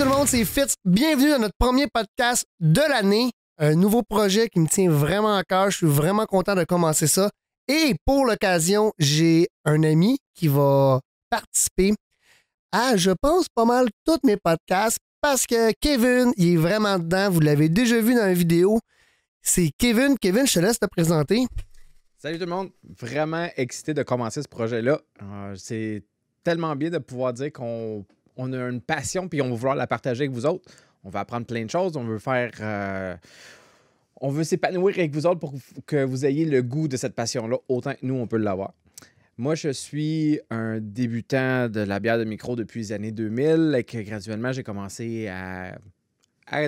Salut tout le monde, c'est Fitz. Bienvenue dans notre premier podcast de l'année. Un nouveau projet qui me tient vraiment à cœur. Je suis vraiment content de commencer ça. Et pour l'occasion, j'ai un ami qui va participer à, je pense, pas mal tous mes podcasts parce que Kevin, il est vraiment dedans. Vous l'avez déjà vu dans la vidéo. C'est Kevin. Kevin, je te laisse te présenter. Salut tout le monde. Vraiment excité de commencer ce projet-là. Euh, c'est tellement bien de pouvoir dire qu'on on a une passion puis on va vouloir la partager avec vous autres. On va apprendre plein de choses. On veut faire. Euh, on veut s'épanouir avec vous autres pour que vous ayez le goût de cette passion-là autant que nous, on peut l'avoir. Moi, je suis un débutant de la bière de micro depuis les années 2000 et que graduellement, j'ai commencé à,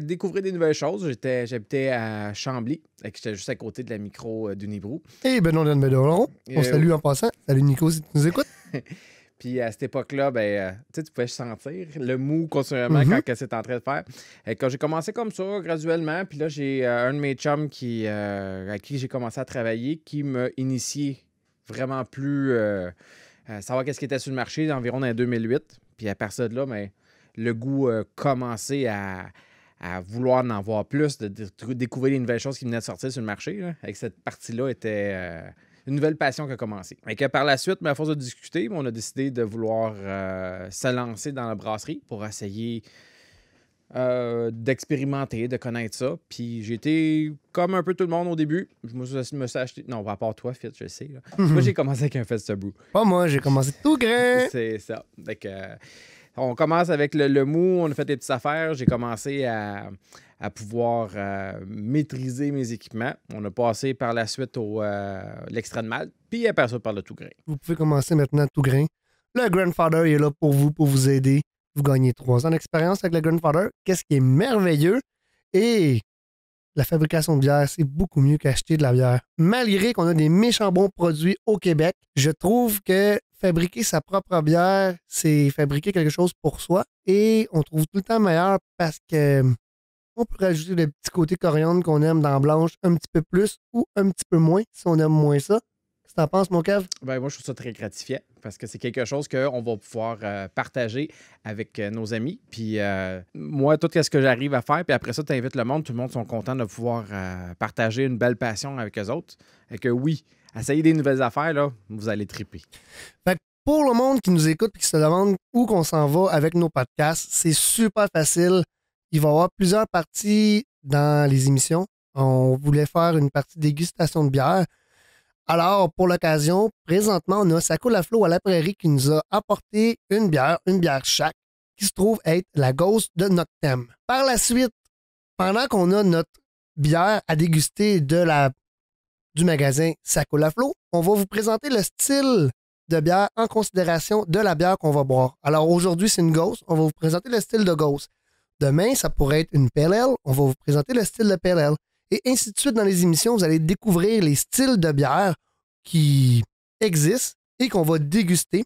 découvrir des nouvelles choses. j'habitais à Chambly et que j'étais juste à côté de la micro euh, d'Unibrou. Eh, et Benoît non on salue en passant. Salut Nico si tu nous écoutes. Puis à cette époque-là, ben, euh, tu pouvais sentir le mou continuellement mhm. quand c'était en train de faire. Et quand j'ai commencé comme ça, graduellement, puis là, j'ai euh, un de mes chums qui, euh, à qui j'ai commencé à travailler qui m'a initié vraiment plus à savoir qu'est-ce qui était sur le marché environ en 2008. Puis à partir de là, ben, le goût a commencé à, vouloir en voir plus, de, découvrir les nouvelles choses qui venaient de sortir sur le marché. Avec cette partie-là, était une nouvelle passion qui a commencé. Et que par la suite, mais à force de discuter, on a décidé de vouloir euh, se lancer dans la brasserie pour essayer euh, d'expérimenter, de connaître ça. Puis j'étais comme un peu tout le monde au début. Je me suis, me suis acheté. Non, à part toi, Fit, je sais. Moi, j'ai commencé avec un festival. Pas moi, j'ai commencé tout grain. C'est ça. Donc, euh, on commence avec le, le, mou, on a fait des petites affaires. J'ai commencé à, à pouvoir euh, maîtriser mes équipements. On a passé par la suite au euh, l'extrait l'extra de mal, puis après ça par le tout grain. Vous pouvez commencer maintenant tout grain. Le Grandfather est là pour vous, pour vous aider. Vous gagnez trois ans d'expérience avec le Grandfather. Qu'est-ce qui est merveilleux? Et la fabrication de bière, c'est beaucoup mieux qu'acheter de la bière. Malgré qu'on a des méchants bons produits au Québec, je trouve que fabriquer sa propre bière, c'est fabriquer quelque chose pour soi et on trouve tout le temps meilleur parce que on pourrait ajouter le petits côtés coriandre qu'on aime dans Blanche un petit peu plus ou un petit peu moins si on aime moins ça. Qu'est-ce que t'en penses, mon cave? Ben, moi, je trouve ça très gratifiant parce que c'est quelque chose qu'on va pouvoir euh, partager avec euh, nos amis. Puis euh, moi, tout ce que j'arrive à faire, puis après ça, tu invites le monde, tout le monde sont content de pouvoir partager une belle passion avec eux autres. Et que oui, essayez des nouvelles affaires, là, vous allez triper. pour le monde qui nous écoute et qui se demande où qu'on s'en va avec nos podcasts, c'est super facile il va y avoir plusieurs parties dans les émissions. On voulait faire une partie dégustation de bière. Alors, pour l'occasion, présentement, on a Saco la à la prairie qui nous a apporté une bière, une bière chaque, qui se trouve être la Ghost de Noctem. Par la suite, pendant qu'on a notre bière à déguster de la, du magasin Saco la Flot, on va vous présenter le style de bière en considération de la bière qu'on va boire. Alors aujourd'hui, c'est une Ghost. On va vous présenter le style de Ghost. Demain, ça pourrait être une PLL. On va vous présenter le style de PLL. Et ainsi de suite dans les émissions, vous allez découvrir les styles de bière qui existent et qu'on va déguster.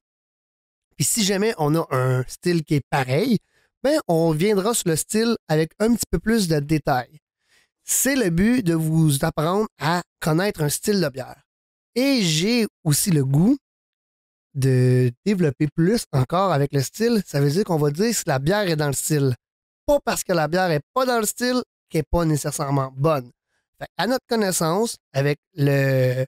Et si jamais on a un style qui est pareil, ben on reviendra sur le style avec un petit peu plus de détails. C'est le but de vous apprendre à connaître un style de bière. Et j'ai aussi le goût de développer plus encore avec le style. Ça veut dire qu'on va dire si la bière est dans le style pas parce que la bière n'est pas dans le style qu'elle n'est pas nécessairement bonne. Fait, à notre connaissance, avec le,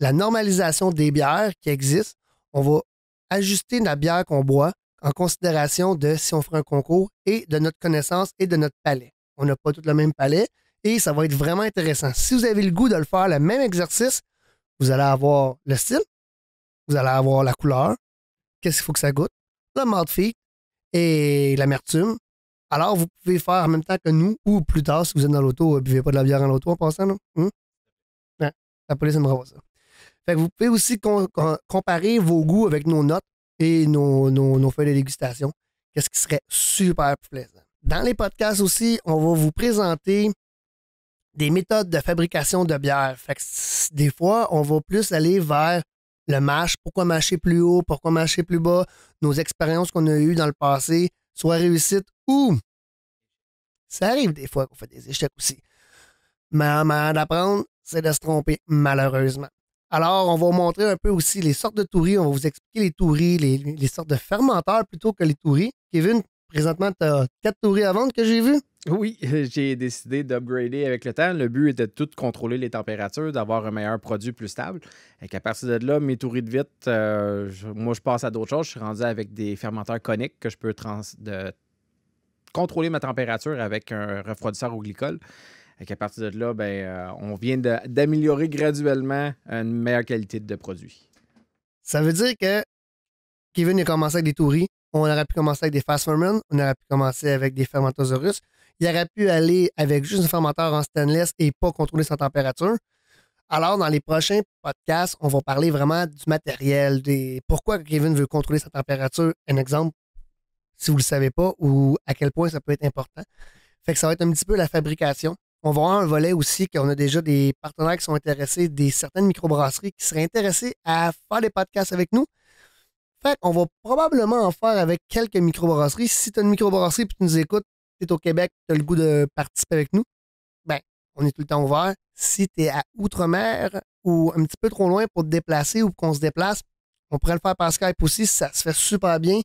la normalisation des bières qui existent, on va ajuster la bière qu'on boit en considération de si on ferait un concours et de notre connaissance et de notre palais. On n'a pas tout le même palais et ça va être vraiment intéressant. Si vous avez le goût de le faire, le même exercice, vous allez avoir le style, vous allez avoir la couleur, qu'est-ce qu'il faut que ça goûte, le mouthfeel et l'amertume alors, vous pouvez faire en même temps que nous ou plus tard si vous êtes dans l'auto. Euh, buvez pas de la bière en l'auto en passant. Non? Hmm? la police me voir ça. Fait que vous pouvez aussi comparer vos goûts avec nos notes et nos, nos, feuilles de dégustation. Qu'est-ce qui serait super plaisant. Dans les podcasts aussi, on va vous présenter des méthodes de fabrication de bière. Fait que des fois, on va plus aller vers le mâche, pourquoi mâcher plus haut, pourquoi mâcher plus bas, nos expériences qu'on a eues dans le passé, soit réussite ça arrive des fois qu'on fait des échecs aussi. Mais en manière d'apprendre, c'est de se tromper, malheureusement. Alors, on va vous montrer un peu aussi les sortes de touris. On va vous expliquer les touris, les, sortes de fermenteurs plutôt que les touris. Kevin, présentement, tu as quatre touris à vendre que j'ai vu. Oui, j'ai décidé d'upgrader avec le temps. Le but était de tout contrôler les températures, d'avoir un meilleur produit plus stable. Et qu'à partir de là, mes touris de vite, euh, moi, je passe à d'autres choses. Je suis rendu avec des fermenteurs coniques que je peux trans de contrôler ma température avec un refroidisseur au glycol. Et qu'à partir de là, ben, euh, on vient d'améliorer graduellement une meilleure qualité de produit. Ça veut dire que Kevin a commencé avec des touris, on aurait pu commencer avec des fast ferments, on aurait pu commencer avec des fermentosaurus. Il aurait pu aller avec juste un fermenteur en stainless et pas contrôler sa température. Alors, dans les prochains podcasts, on va parler vraiment du matériel, des pourquoi Kevin veut contrôler sa température. Un exemple, si vous ne le savez pas ou à quel point ça peut être important. Fait que ça va être un petit peu la fabrication. On va avoir un volet aussi qu'on a déjà des partenaires qui sont intéressés, des certaines microbrasseries qui seraient intéressées à faire des podcasts avec nous. Fait qu'on va probablement en faire avec quelques microbrasseries. Si tu as une microbrasserie que tu nous écoutes, tu es au Québec, tu as le goût de participer avec nous, ben, on est tout le temps ouvert. Si tu es à Outre-mer ou un petit peu trop loin pour te déplacer ou qu'on se déplace, on pourrait le faire par Skype aussi, ça se fait super bien.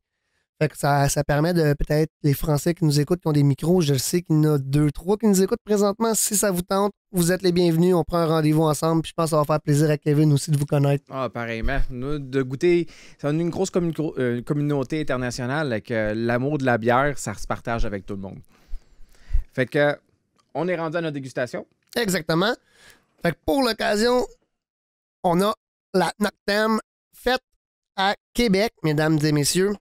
Fait que ça, permet de peut-être les Français qui nous écoutent, qui ont des micros, je sais qu'il y en a deux, trois qui nous écoutent présentement. Si ça vous tente, vous êtes les bienvenus. On prend un rendez-vous ensemble. Puis je pense que ça va faire plaisir à Kevin aussi de vous connaître. Ah, pareillement. Nous, de goûter. C'est une grosse euh, communauté internationale. que euh, l'amour de la bière, ça se partage avec tout le monde. Fait que on est rendu à notre dégustation. Exactement. Fait que pour l'occasion, on a la Noctem faite à Québec, mesdames et messieurs.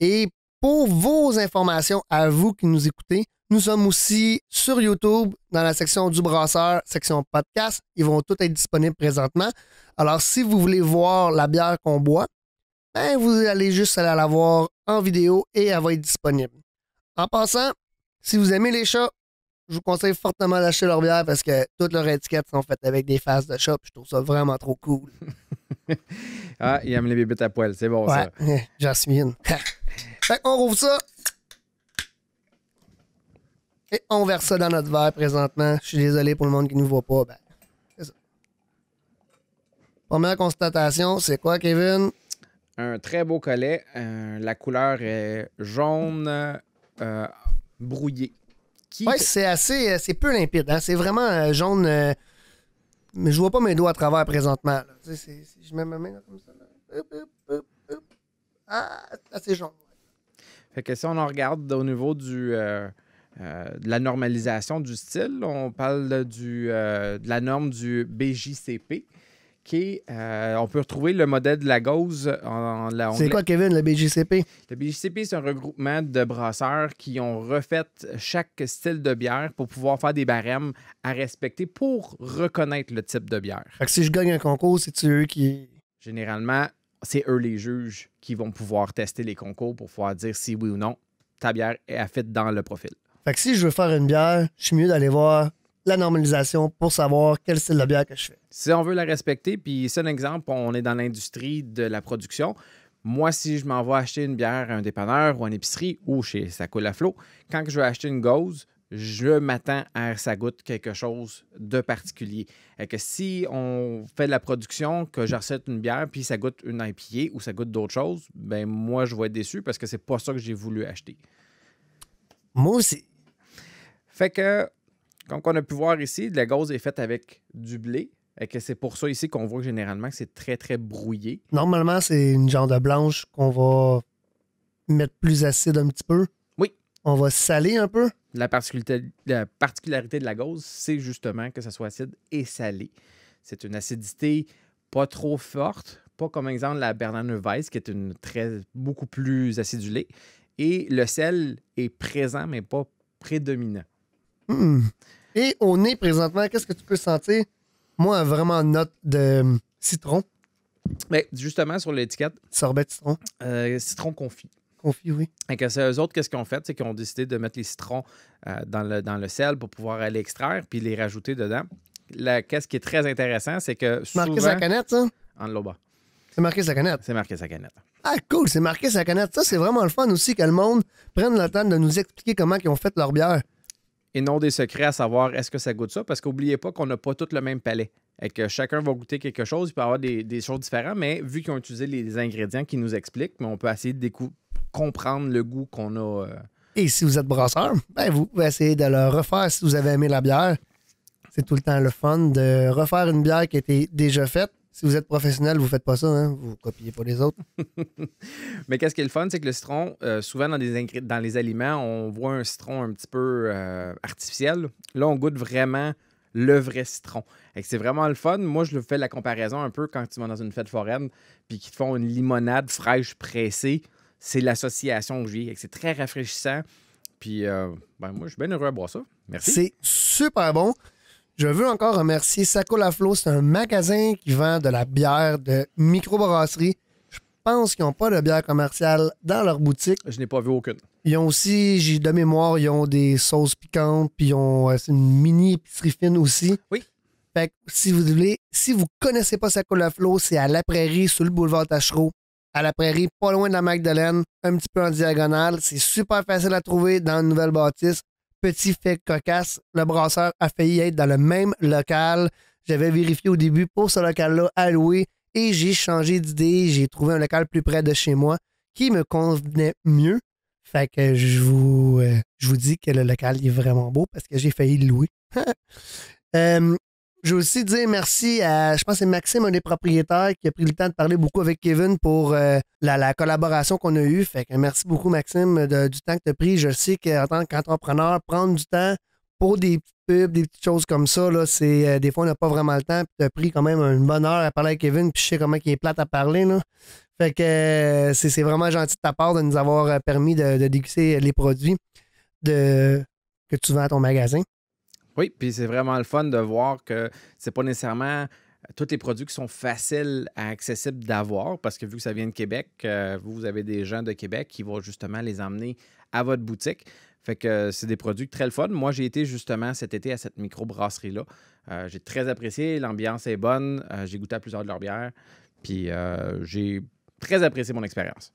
Et pour vos informations à vous qui nous écoutez, nous sommes aussi sur YouTube dans la section du brasseur, section podcast. Ils vont tous être disponibles présentement. Alors, si vous voulez voir la bière qu'on boit, ben, vous allez juste aller la voir en vidéo et elle va être disponible. En passant, si vous aimez les chats, je vous conseille fortement d'acheter leur bière parce que toutes leurs étiquettes sont faites avec des faces de chat. Je trouve ça vraiment trop cool. ah, il aime les bébés à poil. C'est bon, ça. Jasmine. Fait rouvre ça. Et on verse ça dans notre verre présentement. Je suis désolé pour le monde qui nous voit pas. Ben, c'est ça. Première constatation, c'est quoi, Kevin? Un très beau collet. Euh, la couleur est jaune euh, brouillé. c'est assez. Euh, c'est peu limpide. Hein. C'est vraiment jaune. mais je vois pas mes doigts à travers présentement. je mets ma main comme ça. ah, assez jaune. Fait que si on en regarde au niveau du, euh, euh, de la normalisation du style, on parle du, euh, de la norme du BJCP. Qui on peut retrouver le modèle de la gauze en, C'est quoi, Kevin, le BJCP? Le BJCP, c'est un regroupement de brasseurs qui ont refait chaque style de bière pour pouvoir faire des barèmes à respecter pour reconnaître le type de bière. si je gagne un concours, c'est eux qui. Généralement, c'est eux les juges qui vont pouvoir tester les concours pour pouvoir dire si oui ou non ta bière est à dans le profil. Fait que si je veux faire une bière, je suis mieux d'aller voir la normalisation pour savoir quel style de bière que je fais. Si on veut la respecter, puis c'est un exemple, on est dans l'industrie de la production. Moi, si je m'en vais acheter une bière à un dépanneur ou à une épicerie ou chez Ça coule à flot, quand je vais acheter une gauze, je m'attends à ça goûte quelque chose de particulier. Et que si on fait de la production, que j'achète une bière, puis ça goûte une IPA ou ça goûte d'autres choses, ben moi, je vais être déçu parce que c'est pas ça que j'ai voulu acheter. Moi aussi. Fait que, comme on a pu voir ici, la gauze est faite avec du blé. Et que c'est pour ça ici qu'on voit généralement que c'est très, très brouillé. Normalement, c'est une genre de blanche qu'on va mettre plus acide un petit peu on va saler un peu. La particularité, de la gauze, c'est justement que ça soit acide et salé. C'est une acidité pas trop forte, pas comme exemple la Bernard Weiss, qui est une très beaucoup plus acidulée. Et le sel est présent, mais pas prédominant. Hmm. Et au nez, présentement, qu'est-ce que tu peux sentir? Moi, vraiment note de citron. Mais ben, justement, sur l'étiquette. Sorbet de citron. Euh, citron confit. Et que eux autres, qu'est-ce qu'ils ont fait? C'est qu'ils ont décidé de mettre les citrons euh, dans, le, dans le sel pour pouvoir extraire puis les rajouter dedans. La, qu'est-ce qui est très intéressant, c'est que. Souvent, marqué sa canette, ça? En haut-bas. C'est marqué sa canette. C'est marqué sa canette. Ah, cool, c'est marqué sa canette. Ça, c'est vraiment le fun aussi que le monde prenne le temps de nous expliquer comment ils ont fait leur bière. Et non des secrets à savoir est-ce que ça goûte ça, parce qu'oubliez pas qu'on n'a pas tout le même palais. Et que chacun va goûter quelque chose, il peut avoir des, choses différentes, mais vu qu'ils ont utilisé les ingrédients qui nous expliquent, mais on peut essayer de découvrir comprendre le goût qu'on a. Euh. Et si vous êtes brasseur, ben vous pouvez essayer de le refaire si vous avez aimé la bière. C'est tout le temps le fun de refaire une bière qui a été déjà faite. Si vous êtes professionnel, vous faites pas ça, hein? vous copiez pas les autres. Mais qu'est-ce qui est le fun, c'est que le citron, euh, souvent dans, des dans les aliments, on voit un citron un petit peu euh, artificiel. Là, on goûte vraiment le vrai citron. C'est vraiment le fun. Moi, je fais la comparaison un peu quand tu vas dans une fête foraine puis qu'ils te font une limonade fraîche pressée c'est l'association que et C'est très rafraîchissant. Puis euh, ben, moi, je suis bien heureux à boire ça. Merci. C'est super bon. Je veux encore remercier Sacola Flo, C'est un magasin qui vend de la bière de microbrasserie. Je pense qu'ils n'ont pas de bière commerciale dans leur boutique. Je n'ai pas vu aucune. Ils ont aussi, j'ai de mémoire, ils ont des sauces piquantes, puis ils ont euh, une mini épicerie fine aussi. Oui. Fait que si vous voulez, si vous connaissez pas Sacola c'est à la prairie sur le boulevard Tachereau à la prairie, pas loin de la Magdalen, un petit peu en diagonale. C'est super facile à trouver dans une nouvelle bâtisse. Petit fait cocasse, le brasseur a failli être dans le même local. J'avais vérifié au début pour ce local-là à louer et j'ai changé d'idée. J'ai trouvé un local plus près de chez moi qui me convenait mieux. Fait que je vous, euh, je vous dis que le local est vraiment beau parce que j'ai failli louer. Euh, je veux aussi dire merci à, je pense, c'est Maxime, un des propriétaires, qui a pris le temps de parler beaucoup avec Kevin pour euh, la, collaboration qu'on a eue. Fait que merci beaucoup, Maxime, du temps que tu as pris. Je sais qu'en tant qu'entrepreneur, prendre du temps pour des pubs, des petites choses comme ça, là, c'est, euh, des fois, on n'a pas vraiment le temps. Tu as pris quand même une bonne heure à parler avec Kevin, puis je sais comment il est plate à parler. Fait que euh, c'est, vraiment gentil de ta part de nous avoir permis de, de déguster les produits que tu vends à ton magasin. Oui, puis c'est vraiment le fun de voir que c'est pas nécessairement euh, tous les produits qui sont faciles à accessibles d'avoir, parce que vu que ça vient de Québec, euh, vous avez des gens de Québec qui vont justement les emmener à votre boutique. Fait que c'est des produits très le fun. Moi, j'ai été justement cet été à cette micro-brasserie-là. Euh, j'ai très apprécié, l'ambiance est bonne, j'ai goûté à plusieurs de leurs bières, puis j'ai très apprécié mon expérience.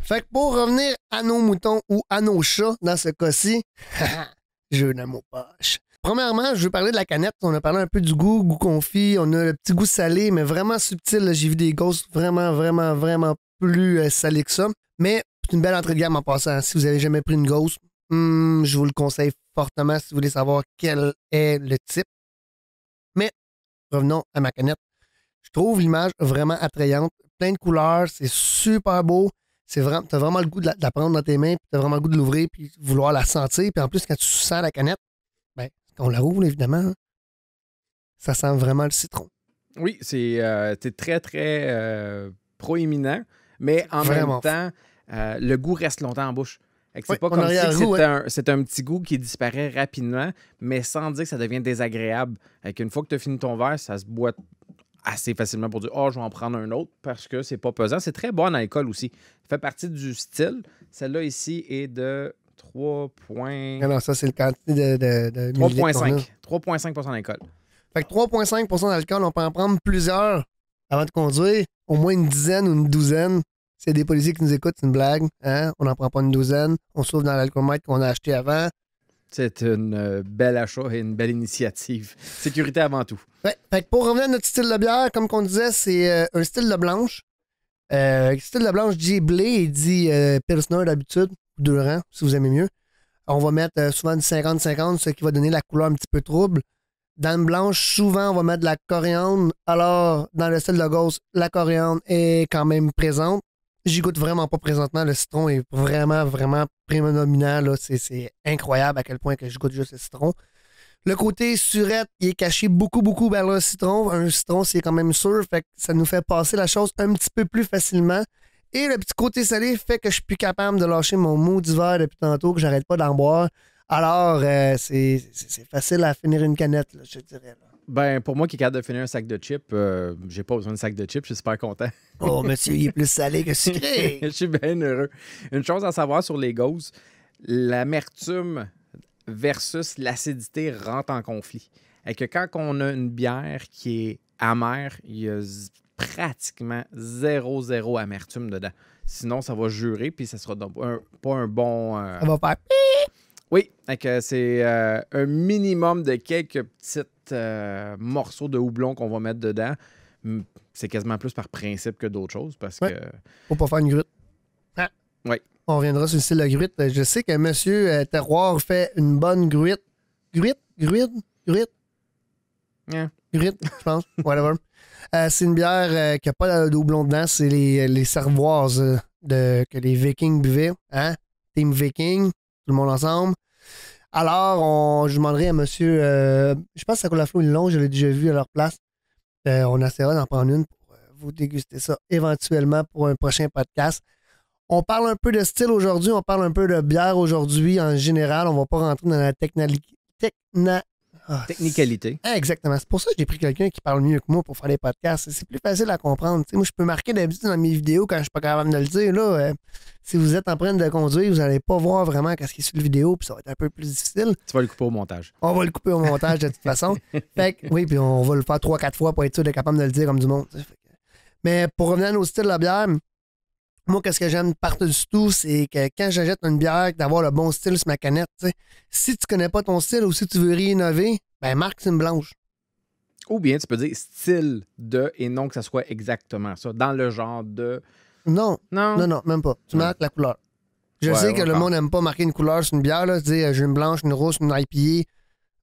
Fait que pour revenir à nos moutons ou à nos chats dans ce cas-ci, ah je n'aime pas. Premièrement, je veux parler de la canette. On a parlé un peu du goût, goût confit. On a le petit goût salé, mais vraiment subtil. J'ai vu des ghosts vraiment, vraiment, vraiment plus euh, salés que ça. Mais c'est une belle entrée de gamme en passant. Si vous avez jamais pris une ghost, hmm, je vous le conseille fortement si vous voulez savoir quel est le type. Mais revenons à ma canette. Je trouve l'image vraiment attrayante. Plein de couleurs, c'est super beau c'est vraiment, t'as vraiment le goût de la, prendre dans tes mains, t'as vraiment le goût de l'ouvrir, puis vouloir la sentir. Puis en plus, quand tu sens la canette, ben, on la roule évidemment, ça sent vraiment le citron. Oui, c'est euh, très, très euh, proéminent, mais en même temps, euh, le goût reste longtemps en bouche. C'est pas comme si c'est un, petit goût qui disparaît rapidement, mais sans dire que ça devient désagréable. Une fois que tu as fini ton verre, ça se boit assez facilement pour dire Oh, je vais en prendre un autre parce que c'est pas pesant. C'est très bon à l'école aussi. Ça fait partie du style. Celle-là ici est de 3. Ah non, ça, c'est le quantité de. 3,5. 3,5 d'alcool. Fait que 3,5 d'alcool, on peut en prendre plusieurs avant de conduire, au moins une dizaine ou une douzaine. C'est des policiers qui nous écoutent, c'est une blague. Hein? On n'en prend pas une douzaine. On s'ouvre dans l'alcoolmètre qu'on a acheté avant. C'est une euh, belle achat et une belle initiative. Sécurité avant tout. pour revenir à notre style de bière, comme on disait, c'est euh, un style de blanche. Le euh, style de blanche dit blé et dit Pilsner d'habitude, ou rangs, si vous aimez mieux. On va mettre souvent du 50-50, ce qui va donner la couleur un petit peu trouble. Dans le blanche, souvent, on va mettre de la coriandre. Alors, dans le style de gauche, la coriandre est quand même présente. J'y goûte vraiment pas présentement. Le citron est vraiment, vraiment prédominant. C'est incroyable à quel point que je goûte juste le citron. Le côté surette, il est caché beaucoup, beaucoup vers le citron. Un citron, c'est quand même sûr, fait que ça nous fait passer la chose un petit peu plus facilement. Et le petit côté salé fait que je suis plus capable de lâcher mon mou d'hiver depuis tantôt, que j'arrête pas d'en boire. Alors, euh, c'est facile à finir une canette, je dirais. Ben, pour moi qui est capable de finir un sac de chips, euh, j'ai pas besoin de sac de chips, je suis super content. oh, monsieur, il est plus salé que sucré. je suis bien heureux. Une chose à savoir sur les gauzes, l'amertume versus l'acidité rentre en conflit. Et que quand on a une bière qui est amère, il y a pratiquement zéro zéro amertume dedans. Sinon, ça va jurer, puis ça sera pas un bon. Euh, on Ça va faire. Oui, c'est euh, un minimum de quelques petites euh, morceau de houblon qu'on va mettre dedans, c'est quasiment plus par principe que d'autres choses parce que. Faut pas faire une gruite ah. On reviendra sur le style de gruite. Je sais que Monsieur euh, Terroir fait une bonne gruite. Gruite, gruite, gruite. Hein. Gruite, je pense. Whatever. Euh, c'est une bière qui n'a pas de houblon dedans. C'est les, les de, que les Vikings buvaient. Hein? Team Viking, tout le monde ensemble. Alors, je demanderai à monsieur, euh, je pense que la Flot une longue, je l'ai déjà vu à leur place. Euh, on essaiera d'en prendre une pour euh, vous déguster ça éventuellement pour un prochain podcast. On parle un peu de style aujourd'hui, on parle un peu de bière aujourd'hui en général. On va pas rentrer dans la technologie. Ah, Technicalité. Exactement. C'est pour ça que j'ai pris quelqu'un qui parle mieux que moi pour faire les podcasts. C'est plus facile à comprendre. moi, je peux marquer d'habitude dans mes vidéos quand je ne suis pas capable de le dire. Là, euh, si vous êtes en train de conduire, vous n'allez pas voir vraiment qu'est-ce qui est sur la vidéo, puis ça va être un peu plus difficile. Tu vas le couper au montage. On va le couper au montage de toute façon. fait oui, puis on va le faire trois, quatre fois pour être sûr d'être capable de le dire comme du monde. Mais pour revenir au style de la bière, moi, qu'est-ce que j'aime par du tout, c'est que quand j'achète une bière, d'avoir le bon style sur ma canette. Si tu connais pas ton style ou si tu veux réinnover, ben marque une blanche. Ou bien tu peux dire style de et non que ça soit exactement ça, dans le genre de. Non. Non. Non, même pas. Tu marques la couleur. Je sais que le monde n'aime pas marquer une couleur sur une bière, là. dis euh, « j'ai une blanche, une rose, une IPA. E.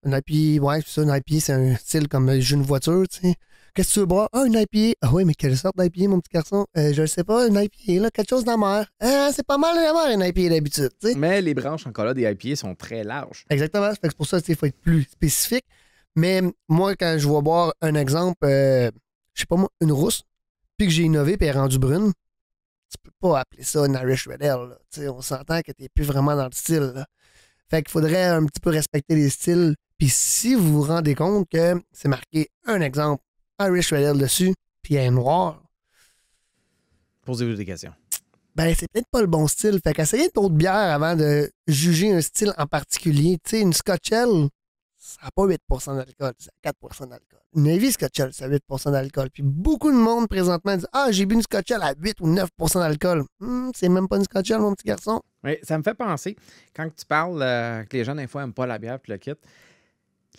Une IPA, e, ouais, c'est ça, une IPA, e, c'est un style comme euh, j'ai une voiture, tu sais. Qu'est-ce que tu veux boire? Ah, une IPA. Ah oui, mais quelle sorte d'IPA, mon petit garçon? Euh, je ne sais pas, une IPA, là, quelque chose dans euh, c'est pas mal d'avoir une IPA d'habitude. Mais les branches encore là des IPA sont très larges. Exactement. C'est pour ça qu'il faut être plus spécifique. Mais moi, quand je vois boire un exemple, euh, je sais pas moi, une rousse, puis que j'ai innové puis rendu rendue brune, tu peux pas appeler ça une Irish Red on s'entend que tu n'es plus vraiment dans le style. Fait qu'il faudrait un petit peu respecter les styles. Puis si vous vous rendez compte que c'est marqué un exemple Irish Red dessus, puis elle noir. Posez-vous des questions. Ben, c'est peut-être pas le bon style. Fait qu'essayez d'autres bière avant de juger un style en particulier. Tu sais, une Scotchelle, ça n'a pas 8 d'alcool, ça a 4 d'alcool. Une Heavy Scotch Ale, ça 8 d'alcool. Puis beaucoup de monde présentement dit Ah, j'ai bu une Scotchelle à 8 ou 9 d'alcool. Hum, c'est même pas une Scotchelle, mon petit garçon. Oui, ça me fait penser, quand tu parles euh, que les gens, des fois, n'aiment pas la bière, puis le kit,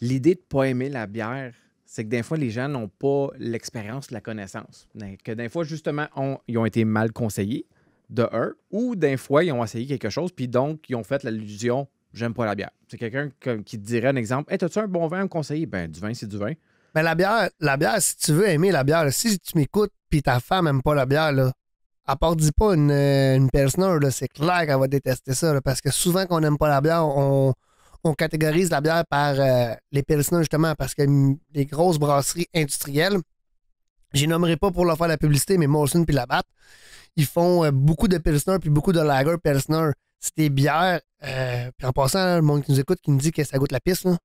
l'idée de ne pas aimer la bière, c'est que des fois, les gens n'ont pas l'expérience, la connaissance. Que des fois, justement, ils ont été mal conseillés, de eux, ou des fois, ils ont essayé quelque chose, puis donc, ils ont fait l'allusion j'aime pas la bière. C'est quelqu'un qui te dirait un exemple Hey, as-tu un bon vin à me conseiller Ben, du vin, c'est du vin. Mais ben, la bière, la bière, si tu veux aimer la bière, si tu m'écoutes, puis ta femme aime pas la bière, là, apporte pas une, personne, euh, c'est clair qu'elle va détester ça, parce que souvent quand on n'aime pas la bière, on, on catégorise la bière par euh, les Pilsner, justement, parce que les grosses brasseries industrielles, je nommerai pas pour leur faire la publicité, mais Molson puis Labatt, ils font euh, beaucoup de Pilsner puis beaucoup de lager pilsner. C'est des bières. Euh, puis en passant, le monde qui nous écoute qui nous dit que ça goûte la pisse, là.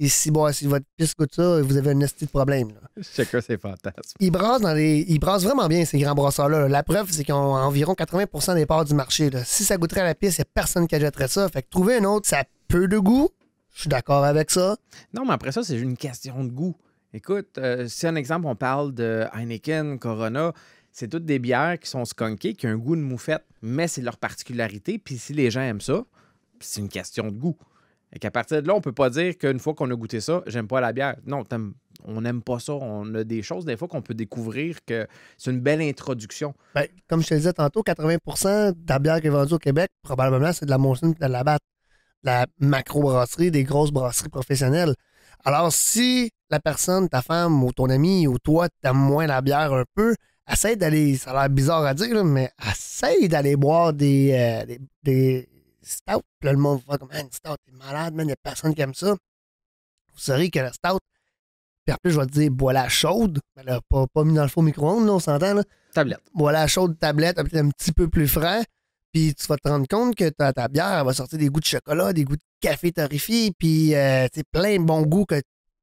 Et si, votre pisse goûte ça, vous avez un esti de problème. Là. Chacun c'est fantastique. Ils brassent, dans les, ils brassent vraiment bien, ces grands brasseurs-là. La preuve, c'est qu'ils ont environ 80 des parts du marché. Si ça goûterait à la pisse, il n'y a personne qui achèterait ça. Fait que trouver un autre, ça peu de goût. Je suis d'accord avec ça. Non, mais après ça, c'est une question de goût. Écoute, euh, si un exemple, on parle de Heineken, Corona, c'est toutes des bières qui sont skunkées, qui ont un goût de moufette, mais c'est leur particularité. Puis si les gens aiment ça, c'est une question de goût. Et qu'à partir de là, on peut pas dire qu'une fois qu'on a goûté ça, j'aime pas la bière. Non, on n'aime pas ça. On a des choses, des fois, qu'on peut découvrir que c'est une belle introduction. Ben, comme je te disais tantôt, 80 de la bière qui est vendue au Québec, probablement, c'est de la et de la Batte la macro-brasserie, des grosses brasseries professionnelles. Alors, si la personne, ta femme ou ton ami ou toi, t'aimes moins la bière un peu, essaye d'aller, ça a l'air bizarre à dire, mais essaye d'aller boire euh, des, des, stouts. Puis là, le monde va comme, man, stout, t'es malade, man, il a personne qui aime ça. Vous saurez que la stout, puis après, je vais te dire, bois la chaude. Mais ben pas, pas mis dans le faux micro-ondes, on s'entend, là. Tablette. Bois la chaude, tablette, un petit peu plus frais tu vas te rendre compte que ta, bière elle va sortir des goûts de chocolat, des goûts de café torréfié, puis euh, c'est plein de bons goûts que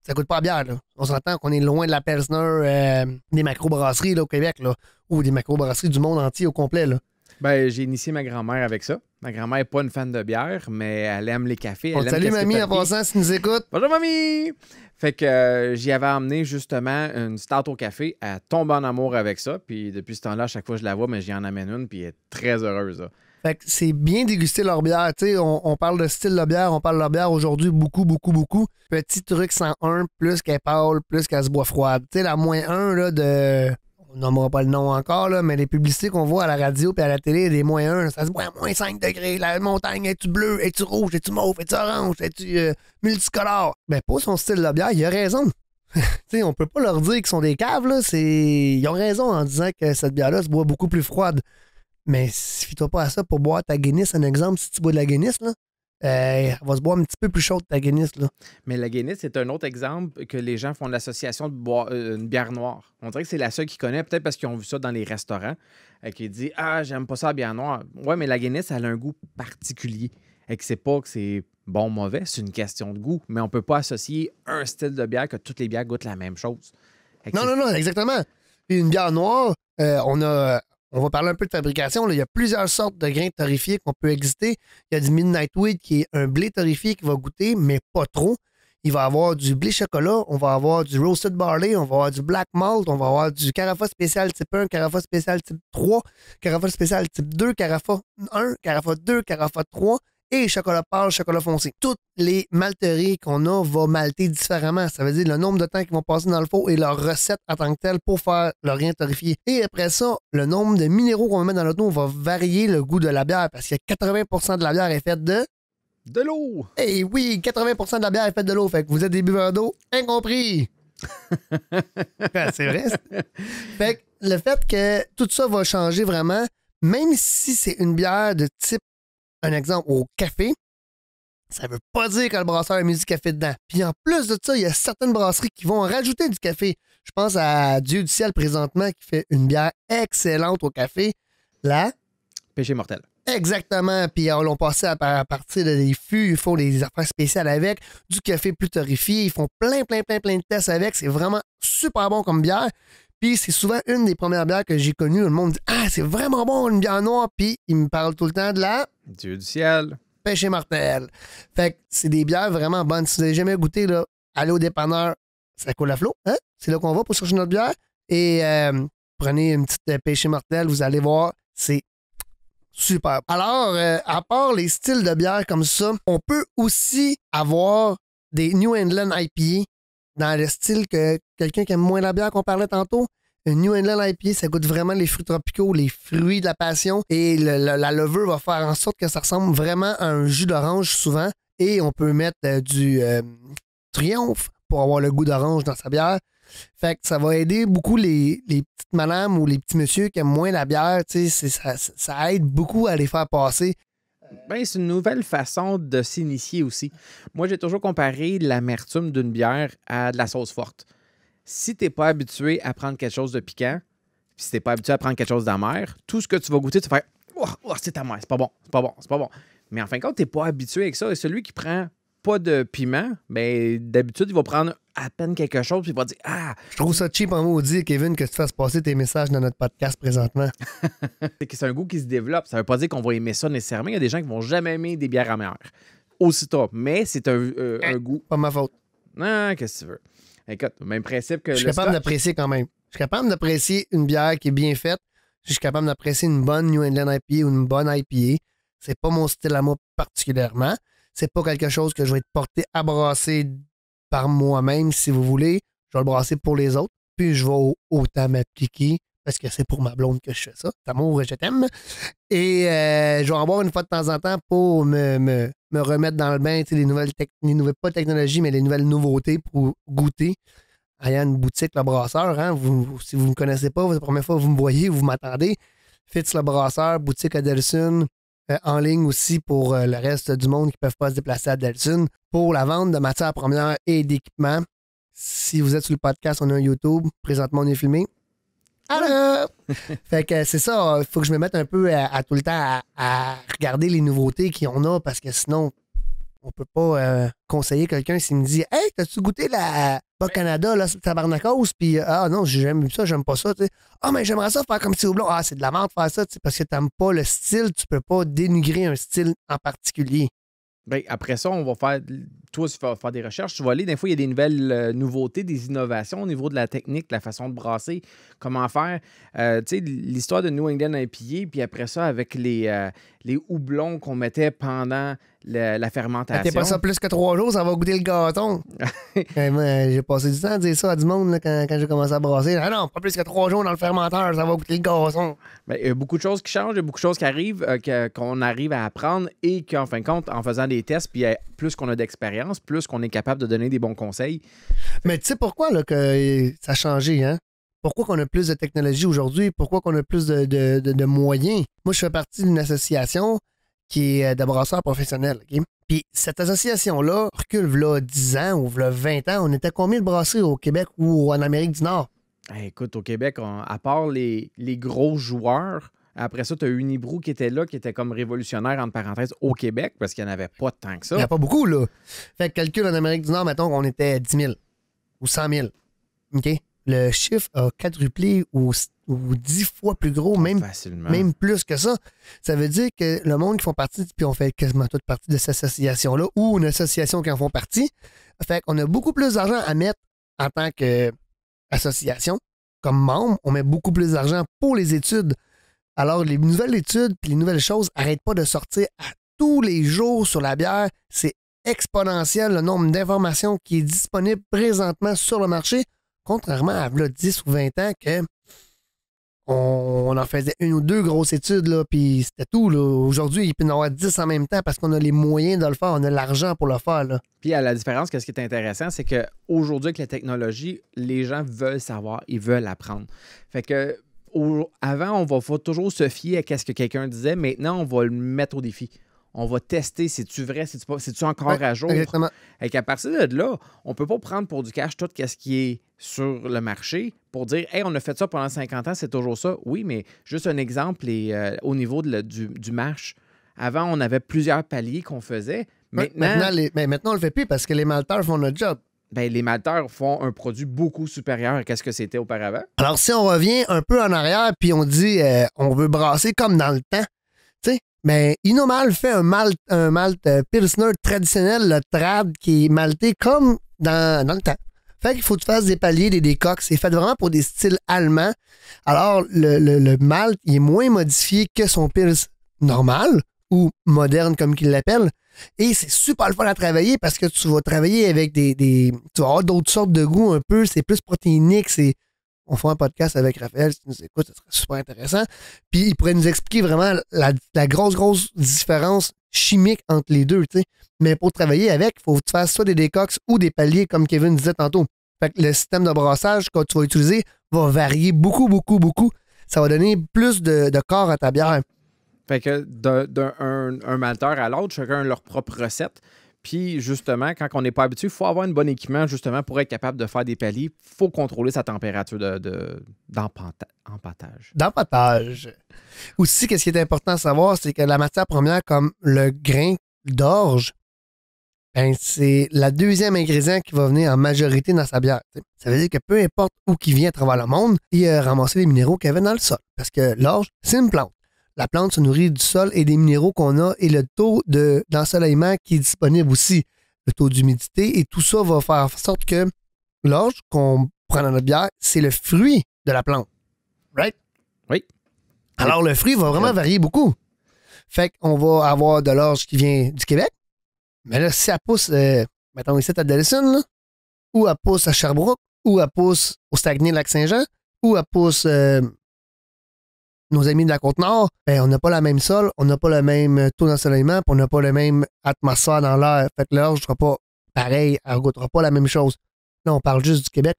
ça coûte pas à bière. On s'entend qu'on est loin de la personne euh, des des brasseries au Québec, là, ou des macro brasseries du monde entier au complet. Là. Ben, j'ai initié ma grand-mère avec ça. Ma grand-mère n'est pas une fan de bière, mais elle aime les cafés. Elle salut mamie en passant si nous écoute. Bonjour mamie! Fait que euh, j'y avais amené justement une start au café. Elle tombe en amour avec ça. Puis depuis ce temps-là, à chaque fois que je la vois, mais j'y en amène une. Puis elle est très heureuse. Fait que c'est bien déguster leur bière. on, on parle de style de bière, on parle de leur bière aujourd'hui beaucoup, beaucoup, beaucoup. Petit truc 101, plus qu'elle parle, plus qu'elle se boit froide. Tu sais, la moins 1 là, de. On nommera pas le nom encore, là, mais les publicités qu'on voit à la radio et à la télé, des moins 1, ça se boit à moins 5 degrés. La montagne, est tu bleue, est tu rouge, est tu mauve, est tu orange, est tu euh, multicolore? Mais ben, pour son style de bière, il a raison. sais, on peut pas leur dire qu'ils sont des caves, là. Ils ont raison en disant que cette bière-là se boit beaucoup plus froide. Mais suffis toi pas à ça pour boire ta Guinness. Un exemple, si tu bois de la Guinness, là, euh, va se boire un petit peu plus chaude ta Guinness. Là. Mais la Guinness, c'est un autre exemple que les gens font de l'association de boire euh, une bière noire. On dirait que c'est la seule qu'ils connaissent, peut-être parce qu'ils ont vu ça dans les restaurants, et euh, qui dit Ah, j'aime pas ça la bière noire. Ouais, mais la Guinness, elle a un goût particulier. Et que c'est pas que c'est bon ou mauvais, c'est une question de goût. Mais on peut pas associer un style de bière que toutes les bières goûtent la même chose. Non, non, non, exactement. une bière noire, on a on va parler un peu de fabrication. Il y a plusieurs sortes de grains torréfiés qu'on peut exister. Il y a du Midnight Wheat qui est un blé torréfié qui va goûter, mais pas trop. Il va avoir du blé chocolat, on va avoir du roasted barley, on va avoir du black malt, on va avoir du carafa spécial type 1, carafa spécial type 3, carafa spécial type 2, carafa 1, carafa 2, carafa 3 et chocolat pâle, chocolat foncé. Toutes les malteries qu'on a vont malter différemment. Ça veut dire le nombre de temps qu'ils vont passer dans le four et leur recette en tant que telle pour faire leur rien torréfié. Et après ça, le nombre de minéraux qu'on va mettre dans notre eau va varier le goût de la bière parce que 80 de la bière est faite de de l'eau. Et eh oui, 80 de la bière est faite de l'eau. Fait que vous êtes des buveurs d'eau incompris. Ben, c'est vrai. Fait que le fait que tout ça va changer vraiment, même si c'est une bière de type un exemple, au café, ça veut pas dire que le brasseur a mis du café dedans. Puis en plus de ça, il y a certaines brasseries qui vont rajouter du café. Je pense à Dieu du ciel présentement qui fait une bière excellente au café. Là. Péché mortel. Exactement. Puis on l'ont passé à, partir des fûts, ils font des affaires spéciales avec, du café plus torréfié, ils font plein, plein, plein, plein de tests avec. C'est vraiment super bon comme bière c'est souvent une des premières bières que j'ai connues. Le monde dit Ah, c'est vraiment bon, une bière noire. Puis il me parle tout le temps de la. Dieu du ciel. Pêché mortel. Fait que c'est des bières vraiment bonnes. Si vous n'avez jamais goûté, là, allez au dépanneur, ça coule à flot. Hein? C'est là qu'on va pour chercher notre bière. Et euh, prenez une petite euh, pêché mortel. vous allez voir, c'est super. Alors, euh, à part les styles de bière comme ça, on peut aussi avoir des New England IPA e dans le style que quelqu'un qui aime moins la bière qu'on parlait tantôt, une New England IPA, ça goûte vraiment les fruits tropicaux, les fruits de la passion. Et la levure va faire en sorte que ça ressemble vraiment à un jus d'orange souvent. Et on peut mettre euh, du euh, triomphe pour avoir le goût d'orange dans sa bière. Fait que ça va aider beaucoup les, petites madames ou les petits messieurs qui aiment moins la bière. Ça, ça, aide beaucoup à les faire passer ben, c'est une nouvelle façon de s'initier aussi. Moi, j'ai toujours comparé l'amertume d'une bière à de la sauce forte. Si t'es pas habitué à prendre quelque chose de piquant, si si n'es pas habitué à prendre quelque chose d'amer, tout ce que tu vas goûter, tu vas faire oh, c'est c'est pas bon, c'est pas bon, c'est pas bon. Mais en fin de compte, n'es pas habitué avec ça. Et celui qui prend pas de piment, ben d'habitude, il va prendre à peine quelque chose, puis il va dire Ah Je trouve ça cheap en maudit, Kevin, que tu fasses passer tes messages dans notre podcast présentement. c'est un goût qui se développe. Ça ne veut pas dire qu'on va aimer ça nécessairement. Il y a des gens qui vont jamais aimer des bières amères. Aussitôt. Mais c'est euh, un, goût. Pas ma faute. Ah, qu'est-ce que tu veux. Écoute, même principe que. Je suis capable d'apprécier quand même. Je suis capable d'apprécier une bière qui est bien faite. Je suis capable d'apprécier une bonne New England IPA ou une bonne IPA. C'est pas mon style à moi particulièrement. C'est pas quelque chose que je vais être porté à brasser par moi-même, si vous voulez. Je vais le brasser pour les autres, puis je vais autant m'appliquer parce que c'est pour ma blonde que je fais ça. T'amour, je t'aime. Et euh, je vais en boire une fois de temps en temps pour me, me, remettre dans le bain, les nouvelles, les nouvelles, pas technologies, mais les nouvelles nouveautés pour goûter. à une boutique, le brasseur, hein, si vous ne me connaissez pas, votre la première fois que vous me voyez, vous m'attendez. Fitz le brasseur, boutique Adelson, euh, en ligne aussi pour euh, le reste du monde qui ne peuvent pas se déplacer à Daltune, pour la vente de matières premières et d'équipements. Si vous êtes sur le podcast, on a un YouTube. Présentement, on est filmé. Alors, fait que c'est ça, il faut que je me mette un peu à, tout le temps à, regarder les nouveautés qu'on a parce que sinon, on peut pas euh, conseiller quelqu'un s'il me dit Hey, t'as-tu goûté la, pas Canada, là, tabarnakos, puis euh, ah non, j'aime ça, j'aime pas ça, tu sais. Ah, mais j'aimerais ça faire comme ces houblons. Ah, c'est de la merde faire ça, tu sais, parce que t'aimes pas le style, tu peux pas dénigrer un style en particulier. Ben, après ça, on va faire. Toi, tu vas faire des recherches, tu vas aller. Des fois, il y a des nouvelles euh, nouveautés, des innovations au niveau de la technique, de la façon de brasser, comment faire. Euh, tu sais, l'histoire de New England IPA, puis après ça, avec les, les houblons qu'on mettait pendant la fermentation. T'es pas ça plus que trois jours, ça va goûter le gâton. Ben, j'ai passé du temps à dire ça à du monde quand, j'ai commencé à brasser. Ah non, pas plus que trois jours dans le fermenteur, ça va goûter le gâton. Ben, il y a beaucoup de choses qui changent, il y a beaucoup de choses qui arrivent, euh, qu'on arrive à apprendre et qu'en fin de compte, en faisant des tests, puis euh, plus qu'on a d'expérience, plus qu'on est capable de donner des bons conseils. Mais tu sais pourquoi que euh, ça a changé, hein? pourquoi qu'on a plus de technologie aujourd'hui, pourquoi qu'on a plus de, moyens. Moi, je fais partie d'une association qui est euh, des brasseurs professionnel. Puis cette association-là recule v'là 10 ans ou v'là 20 ans. On était combien de brasseries au Québec ou en Amérique du Nord? Eh, écoute, au Québec, à part les, gros joueurs, après ça, tu as Unibrew qui était là, qui était comme révolutionnaire, entre parenthèses, au Québec, parce qu'il n'y en avait pas tant que ça. Il n'y en a pas beaucoup, là. Fait que calcul en Amérique du Nord, mettons qu'on était à 10 000 ou 100 000. OK? Le chiffre a quadruplé au ou dix fois plus gros, même, même plus que ça. Ça veut dire que le monde qui font partie, puis on fait quasiment toute partie de cette association-là, ou une association qui en font partie, fait qu'on a beaucoup plus d'argent à mettre en tant qu'association, comme membre, on met beaucoup plus d'argent pour les études. Alors, les nouvelles études puis les nouvelles choses n'arrêtent pas de sortir à tous les jours sur la bière. C'est exponentiel le nombre d'informations qui est disponible présentement sur le marché, contrairement à 10 ou 20 ans que on, en faisait une ou deux grosses études, là, puis c'était tout. Aujourd'hui, il peut y en avoir dix en même temps parce qu'on a les moyens de le faire, on a l'argent pour le faire. Puis à la différence, ce qui est intéressant, c'est qu'aujourd'hui, avec la technologie, les gens veulent savoir, ils veulent apprendre. Fait que avant, on va faut toujours se fier à ce que quelqu'un disait. Maintenant, on va le mettre au défi on va tester si tu vrai, si tu encore à jour. Exactement. Et qu'à partir de là, on peut pas prendre pour du cash tout ce qui est sur le marché pour dire Hey, on a fait ça pendant 50 ans, c'est toujours ça. Oui, mais juste un exemple et, euh, au niveau du, marché, Avant, on avait plusieurs paliers qu'on faisait. Maintenant, mais ben, maintenant, on le fait plus parce que les malteurs font notre job. Ben, les malteurs font un produit beaucoup supérieur à ce que c'était auparavant. Alors, si on revient un peu en arrière puis on dit euh, on veut brasser comme dans le temps, tu sais, mais Inomal fait un malt, un malt euh, pilsner traditionnel, le trad, qui est malté comme dans, le temps. Fait qu'il faut que tu fasses des paliers, des décoques. C'est fait vraiment pour des styles allemands. Alors, le, malt il est moins modifié que son pils normal ou moderne, comme qu'il l'appelle. Et c'est super le fun à travailler parce que tu vas travailler avec des. des tu vas avoir d'autres sortes de goûts un peu. C'est plus protéinique, c'est on fait un podcast avec Raphaël, si tu nous écoutes, ce serait super intéressant. Puis il pourrait nous expliquer vraiment la, grosse, grosse différence chimique entre les deux, Mais pour travailler avec, il faut que tu fasses soit des décox ou des paliers, comme Kevin disait tantôt. Fait que le système de brassage que tu vas utiliser va varier beaucoup, beaucoup, beaucoup. Ça va donner plus de, corps à ta bière. Fait que d'un un, à l'autre, chacun a leur propre recette. Puis justement, quand on n'est pas habitué, il faut avoir un bon équipement justement pour être capable de faire des paliers. Il faut contrôler sa température d'empattage. De, d'empattage. Aussi, qu'est-ce qui est important à savoir, c'est que la matière première, comme le grain d'orge, ben, c'est la deuxième ingrédient qui va venir en majorité dans sa bière. Ça veut dire que peu importe où qui vient à travers le monde, il a ramassé les minéraux qu'il y avait dans le sol. Parce que l'orge, c'est une plante. La plante se nourrit du sol et des minéraux qu'on a et le taux d'ensoleillement qui est disponible aussi, le taux d'humidité, et tout ça va faire en sorte que l'orge qu'on prend dans notre bière, c'est le fruit de la plante. Right? Oui. Alors, le fruit va vraiment varier beaucoup. Fait qu'on va avoir de l'orge qui vient du Québec, mais là, si elle pousse, euh, mettons ici à Delson, ou elle pousse à Sherbrooke, ou elle pousse au stagné lac saint jean ou elle pousse euh, nos amis de la Côte-Nord, ben, on n'a pas la même sol, on n'a pas le même euh, taux d'ensoleillement, on n'a pas le même atmosphère dans l'air. Fait que l'air ne sera pas pareil, elle ne goûtera pas la même chose. Là, on parle juste du Québec.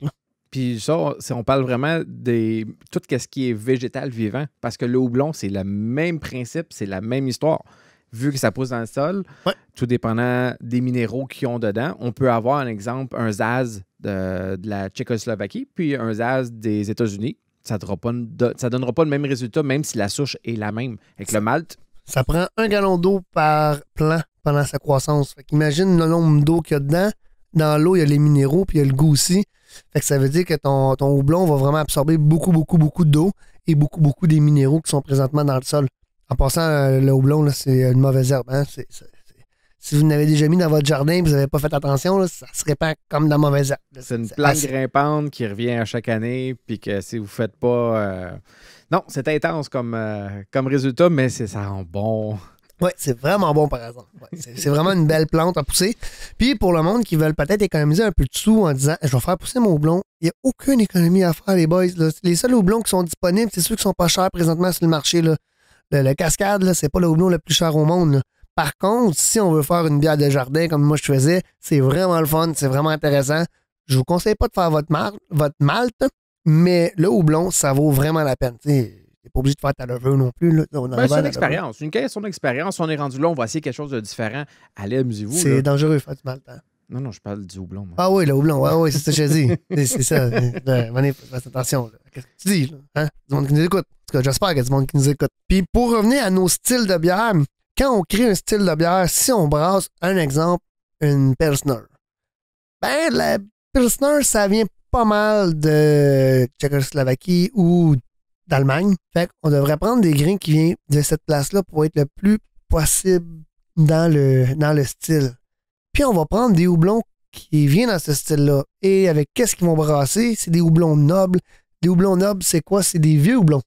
Puis ça, on parle vraiment de tout ce qui est végétal vivant, parce que le houblon, c'est le même principe, c'est la même histoire. Vu que ça pousse dans le sol, tout dépendant des minéraux qu'ils ont dedans, on peut avoir, un exemple, un zaz de, de la Tchécoslovaquie, puis un zaz des États-Unis, ça ne donnera pas le même résultat, même si la souche est la même. Avec le malt. Ça prend un gallon d'eau par plant pendant sa croissance. Fait Imagine le nombre d'eau qu'il y a dedans. Dans l'eau, il y a les minéraux, puis il y a le goût aussi. Fait que ça veut dire que ton, ton houblon va vraiment absorber beaucoup, beaucoup, beaucoup d'eau et beaucoup, beaucoup des minéraux qui sont présentement dans le sol. En passant, euh, le houblon, c'est une mauvaise herbe. Hein si vous n'avez déjà mis dans votre jardin et vous n'avez pas fait attention, ça se répand comme dans mauvaise herbe. C'est une plante grimpante qui revient à chaque année, puis que si vous ne faites pas. Euh, non, c'est intense comme, euh, comme résultat, mais c'est ça en bon. Oui, c'est vraiment bon, par exemple. c'est vraiment une belle plante à pousser. Puis pour le monde qui veut peut-être économiser un peu de sous en disant je vais faire pousser mon houblon, il n'y a aucune économie à faire, les boys. Les seuls houblons qui sont disponibles, c'est ceux qui sont pas chers présentement sur le marché. Le, le, cascade, c'est pas le houblon le plus cher au monde. Par contre, si on veut faire une bière de jardin comme moi je faisais, c'est vraiment le fun, c'est vraiment intéressant. Je vous conseille pas de faire votre, malt, votre malte, mais le houblon, ça vaut vraiment la peine. Tu n'es pas obligé de faire ta levure non plus. Ben, c'est une expérience. Une question d'expérience. On est rendu là, on va essayer quelque chose de différent. Allez, amusez-vous. C'est dangereux, faire mal. Hein? Non, non, je parle du houblon. Ah oui, le houblon. Ah oui, c'est ce que j'ai dit. c'est ça. Ben, venez, faites attention. Qu'est-ce que tu dis? Là? Hein? Du monde qui nous écoute. j'espère qu'il y a du monde qui nous écoute. Puis pour revenir à nos styles de bière, quand on crée un style de bière, si on brasse un exemple, une Pilsner, ben la Pilsner, ça vient pas mal de Tchécoslovaquie ou d'Allemagne. Fait qu'on devrait prendre des grains qui viennent de cette place-là pour être le plus possible dans le, dans le style. Puis on va prendre des houblons qui viennent dans ce style-là. Et avec qu'est-ce qu'ils vont brasser? C'est des houblons nobles. Des houblons nobles, c'est quoi? C'est des vieux houblons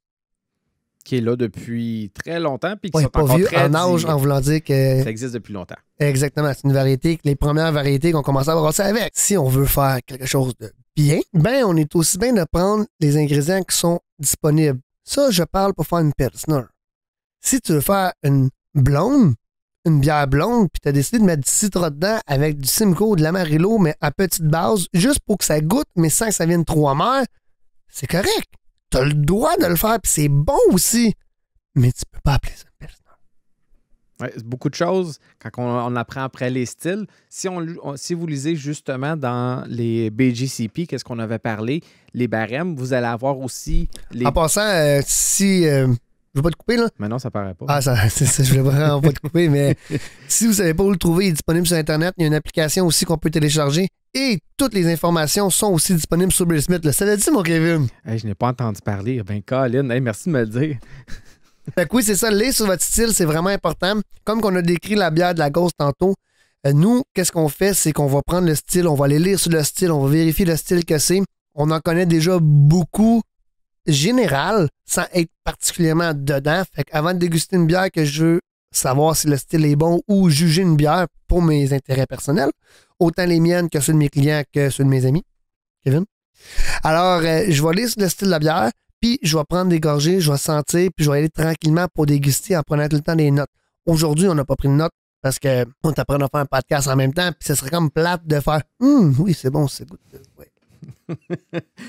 qui est là depuis très longtemps. Puis qui pas encore en âge, en voulant dire que. Ça existe depuis longtemps. Exactement. C'est une variété, les premières variétés qu'on commence à ça avec. Si on veut faire quelque chose de bien, ben, on est aussi bien de prendre les ingrédients qui sont disponibles. Ça, je parle pour faire une Pilsner. Si tu veux faire une blonde, une bière blonde, puis tu as décidé de mettre du citron dedans avec du Simcoe, de l'amarillo, mais à petite base, juste pour que ça goûte, mais sans que ça vienne trop amer, c'est correct tu as le droit de le faire, puis c'est bon aussi. Mais tu peux pas appeler ça personne Oui, beaucoup de choses, quand on, apprend après les styles, si, on, si vous lisez justement dans les BGCP, qu'est-ce qu'on avait parlé, les barèmes, vous allez avoir aussi... Les... En passant, euh, si... Euh, pas te couper, là? Mais non, ça paraît pas. Ah, ça, ça je voulais vraiment pas te couper, mais si vous savez pas où le trouver, il est disponible sur Internet. Il y a une application aussi qu'on peut télécharger. Et toutes les informations sont aussi disponibles sur Bill Smith. Le l'a dit, mon Kevin? je n'ai pas entendu parler. Ben, Colin, merci de me le dire. oui, c'est ça. Lire sur votre style, c'est vraiment important. Comme qu'on a décrit la bière de la gauche tantôt, euh, nous, qu'est-ce qu'on fait? C'est qu'on va prendre le style, on va aller lire sur le style, on va vérifier le style que c'est. On en connaît déjà beaucoup général sans être particulièrement dedans. Fait avant de déguster une bière que je veux savoir si le style est bon ou juger une bière pour mes intérêts personnels, autant les miennes que ceux de mes clients que ceux de mes amis. Kevin? Alors, euh, je vais aller sur le style de la bière, puis je vais prendre des gorgées, je vais sentir, puis je vais aller tranquillement pour déguster en prenant tout le temps des notes. Aujourd'hui, on n'a pas pris de notes parce qu'on t'apprend à faire un podcast en même temps, puis ce serait comme plate de faire Hum, oui, c'est bon, c'est good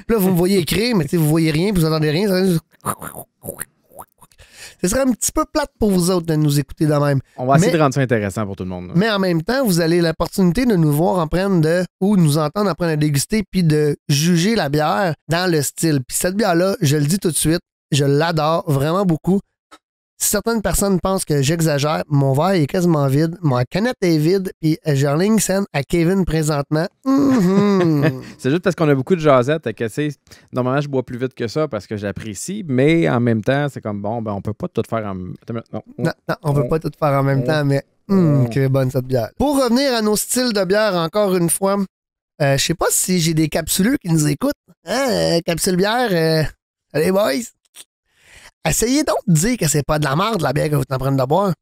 là, vous me voyez écrire, mais vous voyez rien, vous entendez rien. Ça... Ce serait un petit peu plate pour vous autres de nous écouter de même. On va essayer de rendre ça intéressant pour tout le monde. Mais en même temps, vous avez l'opportunité de nous voir en prendre de, ou nous entendre en à déguster, puis de juger la bière dans le style. Puis cette bière-là, je le dis tout de suite, je l'adore vraiment beaucoup. Si certaines personnes pensent que j'exagère, mon verre est quasiment vide, ma canette est vide, puis j'enligne scène à Kevin présentement. Mhm. c'est juste parce qu'on a beaucoup de jasettes que casser. Normalement, je bois plus vite que ça parce que j'apprécie, mais en même temps, c'est comme bon, ben, on peut pas tout faire en Non, on peut pas tout faire en même temps, mais hmm, que bonne cette bière. Pour revenir à nos styles de bière, encore une fois, euh, je sais pas si j'ai des capsules qui nous écoutent. Hein, euh, capsule bière, euh, allez, boys! essayez donc de dire que c'est pas de la merde la bière que vous en prenez de boire.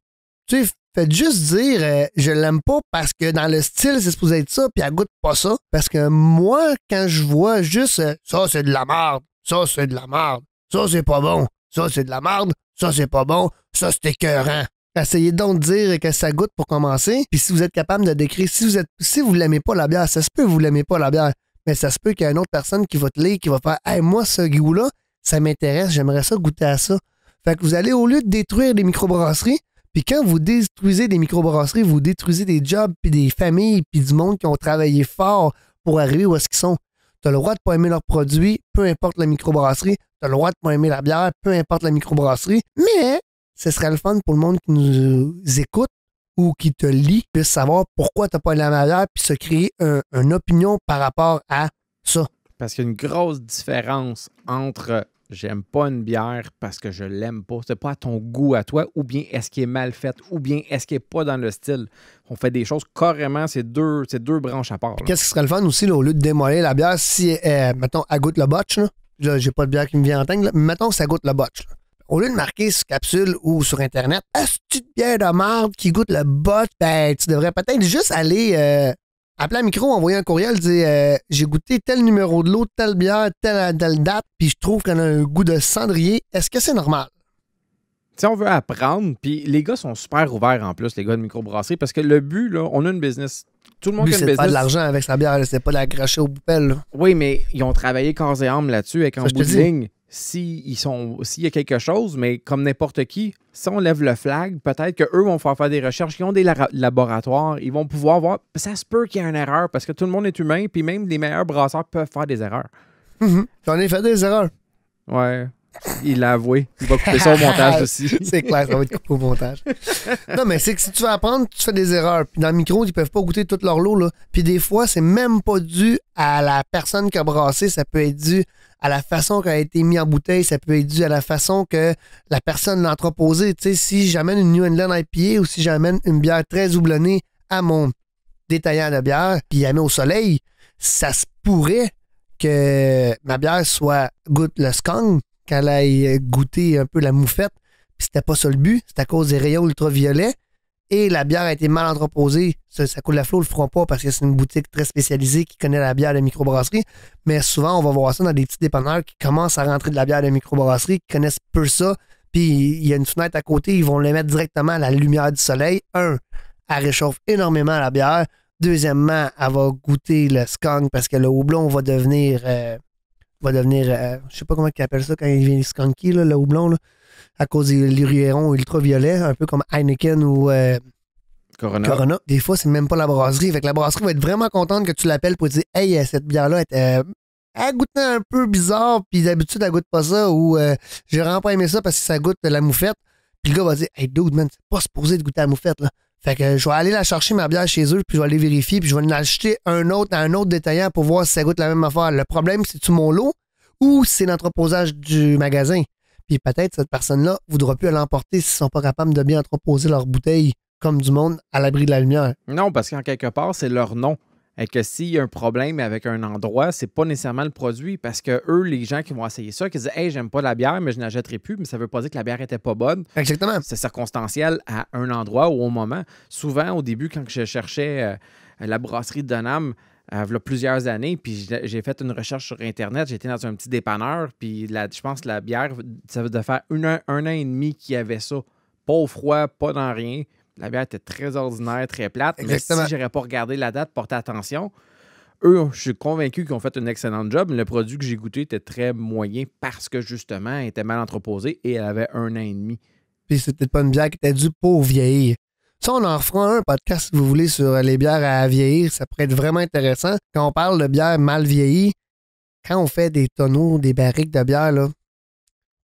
Tu sais, faites juste dire euh, je l'aime pas parce que dans le style c'est supposé être ça, puis elle goûte pas ça. Parce que moi, quand je vois juste euh, ça c'est de la merde, ça c'est de la merde, ça c'est pas bon, ça c'est de la merde, ça c'est pas bon, ça c'est écœurant. Essayez donc de dire que ça goûte pour commencer. Puis si vous êtes capable de décrire, si vous êtes, si vous l'aimez pas la bière, ça se peut vous l'aimez pas la bière, mais ça se peut qu'il y ait une autre personne qui va te lire, qui va faire, hey moi ce goût là, ça m'intéresse, j'aimerais ça goûter à ça. Fait que vous allez, au lieu de détruire des microbrasseries, puis quand vous détruisez des microbrasseries, vous détruisez des jobs, puis des familles, puis du monde qui ont travaillé fort pour arriver où est-ce qu'ils sont. Tu as le droit de pas aimer leurs produits, peu importe la microbrasserie. Tu as le droit de pas aimer la bière, peu importe la microbrasserie. Mais ce serait le fun pour le monde qui nous euh, écoute ou qui te lit, puisse savoir pourquoi tu n'as pas aimé la bière, puis se créer une opinion par rapport à ça. Parce qu'il y a une grosse différence entre j'aime pas une bière parce que je l'aime pas. C'est pas à ton goût à toi, ou bien est-ce qu'il est mal faite, ou bien est-ce qu'elle est pas dans le style. On fait des choses carrément, c'est deux, deux branches à part. Qu'est-ce qui serait le fun aussi, au lieu de démolir la bière, si, euh, mettons, elle goûte le botch, là, j'ai pas de bière qui me vient en tête, mettons que ça goûte le botch. Au lieu de marquer sur capsule ou sur Internet, est-ce que tu bière de merde qui goûte le botch, ben, tu devrais peut-être juste aller euh, Appel à micro, envoyé un courriel, dire euh, j'ai goûté tel numéro de l'eau, telle bière, telle, date, puis je trouve qu'elle a un goût de cendrier. Est-ce que c'est normal? Si on veut apprendre, puis les gars sont super ouverts en plus, les gars de micro microbrasserie, parce que le but, là, on a une business. Tout le monde a une business. pas de l'argent avec sa bière, c'est pas de la cracher aux poubelles. Oui, mais ils ont travaillé corps et âme là-dessus, avec un bout de ligne s'il y a quelque chose, mais comme n'importe qui, si on lève le flag, peut-être qu'eux vont faire faire des recherches, ils ont des laboratoires, ils vont pouvoir voir. Ça se peut qu'il y ait une erreur parce que tout le monde est humain, puis même les meilleurs brasseurs peuvent faire des erreurs. Mhm. J'en ai fait des erreurs. Ouais. Il l'a avoué. Il va couper ça au montage aussi. c'est clair, ça va être coupé au montage. Non, mais c'est que si tu vas apprendre, tu fais des erreurs. Puis dans le micro, ils peuvent pas goûter tout leur lot. Là. Puis des fois, c'est même pas dû à la personne qui a brassé. Ça peut être dû à la façon qu'elle a été mise en bouteille. Ça peut être dû à la façon que la personne l'a entreposée. Tu sais, si j'amène une New England IPA ou si j'amène une bière très houblonnée à mon détaillant de bière, puis la met au soleil, ça se pourrait que ma bière soit goûte le skunk qu'elle aille goûter un peu la moufette. Puis c'était pas ça le but, c'est à cause des rayons ultraviolets. Et la bière a été mal entreposée. Ça, ça coule la flot, le feront pas parce que c'est une boutique très spécialisée qui connaît la bière de microbrasserie. Mais souvent, on va voir ça dans des petits dépanneurs qui commencent à rentrer de la bière de microbrasserie, qui connaissent peu ça. Puis il y a une fenêtre à côté, ils vont la mettre directement à la lumière du soleil. Un, elle réchauffe énormément la bière. Deuxièmement, elle va goûter le skunk parce que le houblon va devenir euh, va devenir, euh, je sais pas comment ils appellent ça quand il devient skunky, là, le houblon, là, à cause des lurierons ultraviolets, un peu comme Heineken ou euh, Corona. Corona. Des fois, c'est même pas la brasserie. Fait que la brasserie va être vraiment contente que tu l'appelles pour dire Hey, euh, cette bière-là est. Euh, elle goûte un peu bizarre, puis d'habitude, elle goûte pas ça, ou j'ai vraiment pas aimé ça parce que ça goûte la moufette. Puis le gars va dire Hey, dude, man, c'est pas supposé de goûter la moufette, là. Fait que je vais aller la chercher ma bière chez eux, puis je vais aller vérifier, puis je vais en acheter un autre à un autre détaillant pour voir si ça goûte la même affaire. Le problème, cest tout mon lot ou c'est l'entreposage du magasin? Puis peut-être cette personne-là voudra plus l'emporter s'ils sont pas capables de bien entreposer leurs bouteilles comme du monde à l'abri de la lumière. Non, parce qu'en quelque part, c'est leur nom et que s'il y a un problème avec un endroit, c'est pas nécessairement le produit parce que eux, les gens qui vont essayer ça, qui disent Hey, j'aime pas la bière, mais je n'achèterai plus, mais ça veut pas dire que la bière était pas bonne. Exactement. C'est circonstanciel à un endroit ou au moment. Souvent, au début, quand je cherchais euh, la brasserie de Donham, euh, il y a plusieurs années, puis j'ai fait une recherche sur Internet. J'étais dans un petit dépanneur, puis la, je pense que la bière, ça veut de faire un an et demi qu'il y avait ça. Pas au froid, pas dans rien. La bière était très ordinaire, très plate. Exactement. Mais si j'aurais pas regardé la date, portez attention, eux, je suis convaincu qu'ils ont fait un excellent job. Le produit que j'ai goûté était très moyen parce que justement, elle était mal entreposée et elle avait un an et demi. Puis c'était pas une bière qui était due pour vieillir. Ça, on en fera un podcast, si vous voulez, sur les bières à vieillir. Ça pourrait être vraiment intéressant. Quand on parle de bière mal vieillie, quand on fait des tonneaux, des barriques de bière, là,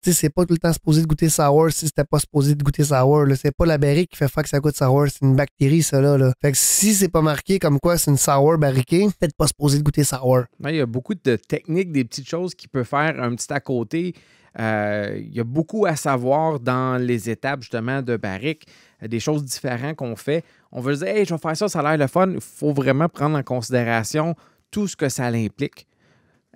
sais, c'est pas tout le temps supposé de goûter sour si c'était pas supposé de goûter sour. C'est pas la barrique qui fait fuck que ça goûte sour, c'est une bactérie, ça là. Fait que si c'est pas marqué comme quoi c'est une sour barriquée, peut-être pas supposé de goûter sour. Il y a beaucoup de techniques, des petites choses qui peut faire un petit à côté. Euh, il y a beaucoup à savoir dans les étapes justement de barrique, euh, des choses différentes qu'on fait. On veut dire, hey, je vais faire ça, ça a l'air le fun. Il faut vraiment prendre en considération tout ce que ça implique.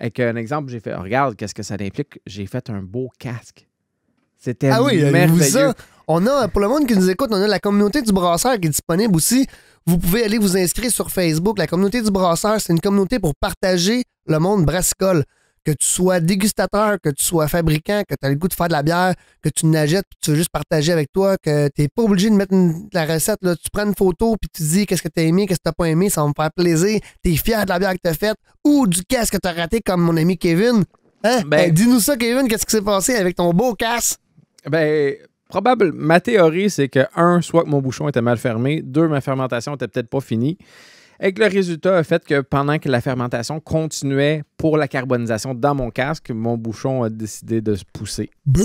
Euh, un exemple, j'ai fait regarde, qu'est-ce que ça implique J'ai fait un beau casque. C'était ah oui, merveilleux. On a, pour le monde qui nous écoute, on a la communauté du brasseur qui est disponible aussi. Vous pouvez aller vous inscrire sur Facebook. La communauté du brasseur, c'est une communauté pour partager le monde brassicole que tu sois dégustateur, que tu sois fabricant, que tu as le goût de faire de la bière, que tu nagettes, que tu veux juste partager avec toi, que tu n'es pas obligé de mettre la recette. Là. Tu prends une photo, puis tu dis qu'est-ce que tu as aimé, qu'est-ce que tu pas aimé, ça va me faire plaisir. Tu es fier de la bière que tu as faite ou du casque que tu as raté, comme mon ami Kevin. Hein? Ben-, ben, Dis-nous ça, Kevin, qu'est-ce qui s'est passé avec ton beau casque? Ben, probable, ma théorie, c'est que, un, soit que mon bouchon était mal fermé, deux, ma fermentation était peut-être pas finie. Et que le résultat a fait que pendant que la fermentation continuait pour la carbonisation dans mon casque, mon bouchon a décidé de se pousser. Boum!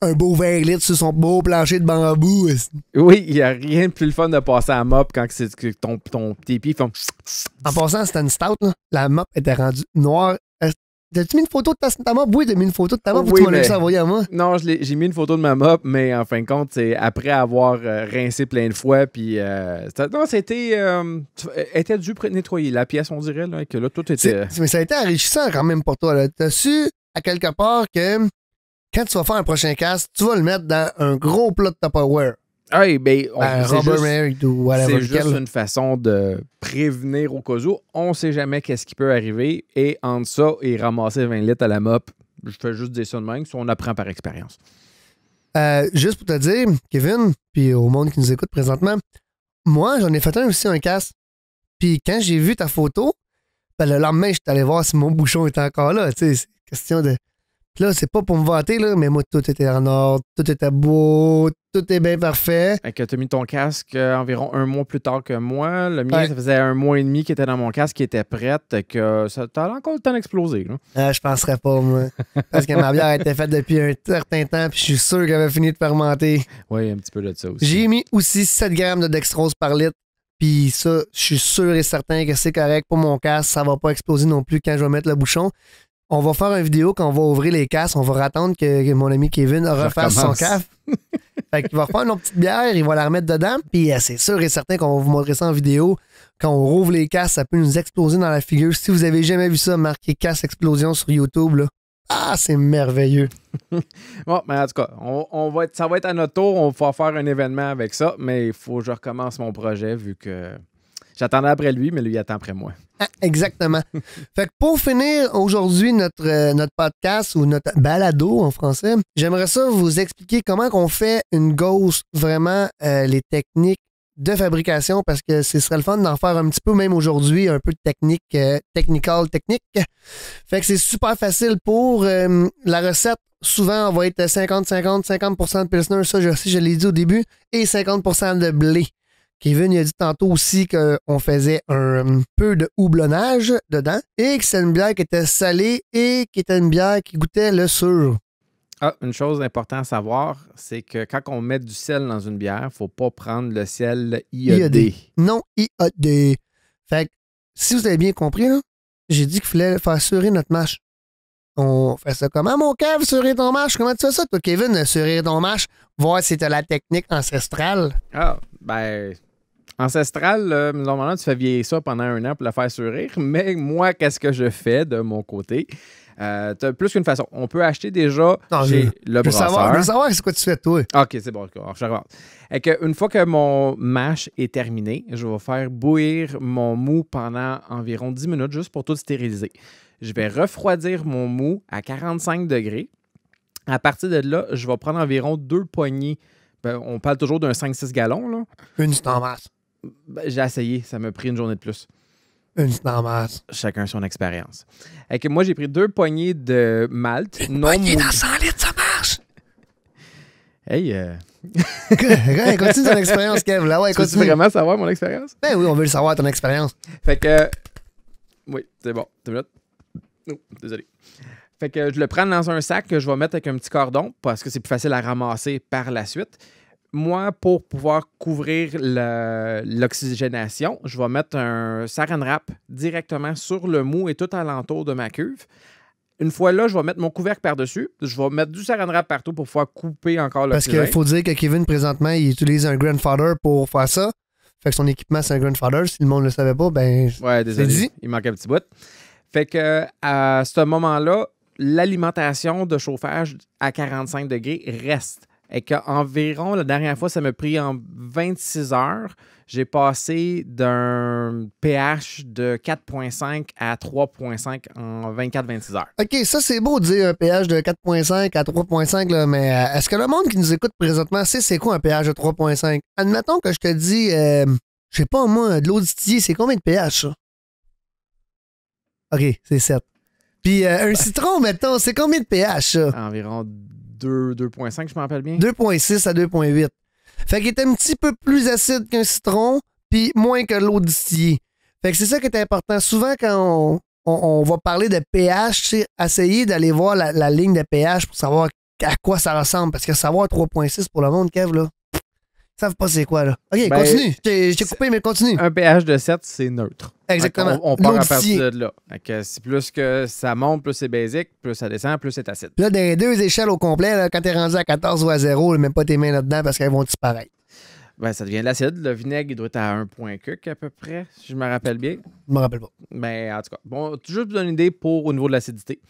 Un beau verre litres sur son beau plancher de bambou. Oui, il n'y a rien de plus le fun de passer à mop quand c'est ton, ton petit pied En passant, c'était une stout. La mop était rendue noire tas tu mis une photo de ta, ta Oui, t'as mis une photo de ta mop oui, ou tu envoyé à moi? Non, j'ai mis une photo de ma mop, mais en fin de compte, c'est après avoir euh, rincé plein de fois, puis... Euh, non, c'était... Euh, était dû nettoyer la pièce, on dirait, là, que là, tout était... Mais ça a été enrichissant quand même pour toi. T'as su, à quelque part, que quand tu vas faire un prochain cast, tu vas le mettre dans un gros plat de Tupperware. Ah, ben, ben, c'est juste une façon de prévenir au cas où. On sait jamais qu'est-ce qui peut arriver. Et entre ça et ramasser 20 litres à la mop, je fais juste des ça de même. Si on apprend par expérience. Euh, juste pour te dire, Kevin, puis au monde qui nous écoute présentement, moi, j'en ai fait un aussi, un casse. Puis quand j'ai vu ta photo, ben, le lendemain, je suis allé voir si mon bouchon était encore là. C'est question de Là, c'est pas pour me vanter, là, mais moi, tout était en ordre, tout était beau, tout est bien parfait. et que t'as mis ton casque euh, environ un mois plus tard que moi. Le mien, ça faisait un mois et demi qu'il était dans mon casque, qui était prête, que ça t'a encore le temps d'exploser. Euh, je penserais pas, moi. Parce que ma bière a été faite depuis un certain temps, puis je suis sûr qu'elle avait fini de fermenter. Oui, un petit peu de ça aussi. J'ai mis aussi 7 grammes de dextrose par litre. Puis ça, je suis sûr et certain que c'est correct pour mon casque. Ça va pas exploser non plus quand je vais mettre le bouchon on va faire une vidéo quand on va ouvrir les casses. On va attendre que, mon ami Kevin refasse son caf. fait qu'il va reprendre nos petite bière, il va la remettre dedans. Puis euh, c'est sûr et certain qu'on va vous montrer ça en vidéo. Quand on rouvre les casses, ça peut nous exploser dans la figure. Si vous avez jamais vu ça, marqué casse explosion sur YouTube. Ah, c'est merveilleux. bon, mais ben, en tout cas, on, va ça va être à notre tour. On va faire un événement avec ça, mais il faut que je recommence mon projet vu que J'attendais après lui, mais lui il attend après moi. Ah, exactement. fait pour finir aujourd'hui notre, euh, notre podcast ou notre balado en français, j'aimerais ça vous expliquer comment on fait une ghost, vraiment euh, les techniques de fabrication parce que ce serait le fun d'en faire un petit peu même aujourd'hui, un peu de technique, euh, technical, technique. Fait que c'est super facile pour la recette. Souvent, on va être 50-50, 50%, de pilsner, ça je je l'ai dit au début, et 50% de blé. Kevin a dit tantôt aussi qu'on faisait un euh, peu de houblonnage dedans et que c'est une bière qui était salée et qui était une bière qui goûtait le sur. Ah, une chose importante à savoir, c'est que quand on met du sel dans une bière, il ne faut pas prendre le sel IED. Non IAD. Fait que, si vous avez bien compris, j'ai dit qu'il fallait faire surer notre mâche. On fait ça comment, mon cave, surer ton mâche? Comment tu fais ça, toi, Kevin, surer ton mâche? Voir si c'était la technique ancestrale. Ah, ben, Ancestral, normalement, tu fais vieillir ça pendant un an pour la faire sourire, mais moi, qu'est-ce que je fais de mon côté? Euh, t'as plus qu'une façon. On peut acheter déjà chez le brasseur. je veux savoir ce que tu fais, toi. OK, c'est bon. je Et une fois que mon mash est terminé, je vais faire bouillir mon mou pendant environ 10 minutes juste pour tout stériliser. Je vais refroidir mon mou à 45 degrés. À partir de là, je vais prendre environ deux poignées. Ben, on parle toujours d'un 5-6 gallons. Là. Une, c'est en masse. Ben, j'ai essayé. Ça m'a pris une journée de plus. Une masse. Chacun son expérience. que moi, j'ai pris deux poignées de malt. Une non poignée dans 100 litres, ça marche! Hey! Euh... continue ton expérience, Kev. Là, ouais, tu Veux vraiment savoir mon expérience? Ben oui, on veut le savoir, ton expérience. Fait que... Oui, c'est bon. T'es minutes. Oh, désolé. Fait que je le prends dans un sac que je vais mettre avec un petit cordon parce que c'est plus facile à ramasser par la suite moi, pour pouvoir couvrir l'oxygénation, je vais mettre un saran wrap directement sur le mou et tout alentour de ma cuve. Une fois là, je vais mettre mon couvercle par-dessus. Je vais mettre du saran wrap partout pour pouvoir couper encore le Parce qu'il faut dire que Kevin, présentement, il utilise un grandfather pour faire ça. Fait que son équipement, c'est un grandfather. Si le monde ne le savait pas, ben. Ouais, désolé. Il manque un petit bout. Fait que à ce moment-là, l'alimentation de chauffage à 45 degrés reste et qu'environ, la dernière fois, ça m'a pris en 26 heures. J'ai passé d'un pH de 4.5 à 3.5 en 24-26 heures. OK, ça c'est beau de dire un pH de 4.5 à 3.5, mais euh, est-ce que le monde qui nous écoute présentement sait c'est quoi un pH de 3.5? Admettons que je te dis, euh, je sais pas moi, de l'eau distillée, c'est combien de pH ça? OK, c'est 7. Puis euh, un citron, mettons, c'est combien de pH ça? Environ 2,5, je m'en rappelle bien. 2,6 à 2,8. Fait qu'il était un petit peu plus acide qu'un citron, puis moins que l'eau distillée. Fait que c'est ça qui est important. Souvent, quand on, va parler de pH, essayez essayer d'aller voir la, la, ligne de pH pour savoir à quoi ça ressemble. Parce que savoir 3,6 pour le monde, Kev, là, savent pas c'est quoi, là. OK, ben, continue. J'ai coupé, mais continue. Un pH de 7, c'est neutre. Exactement. On, part à partir de là. c'est plus que ça monte, plus c'est basique, plus ça descend, plus c'est acide. là, dans deux échelles au complet, là, quand t'es rendu à 14 ou à 0, mets pas tes mains là-dedans parce qu'elles vont disparaître. Ben, ça devient de l'acide. Le vinaigre, il doit être à 1.4 à peu près, si je me rappelle bien. Je me rappelle pas. Mais ben, en tout cas, bon, toujours pour donner une idée pour au niveau de l'acidité.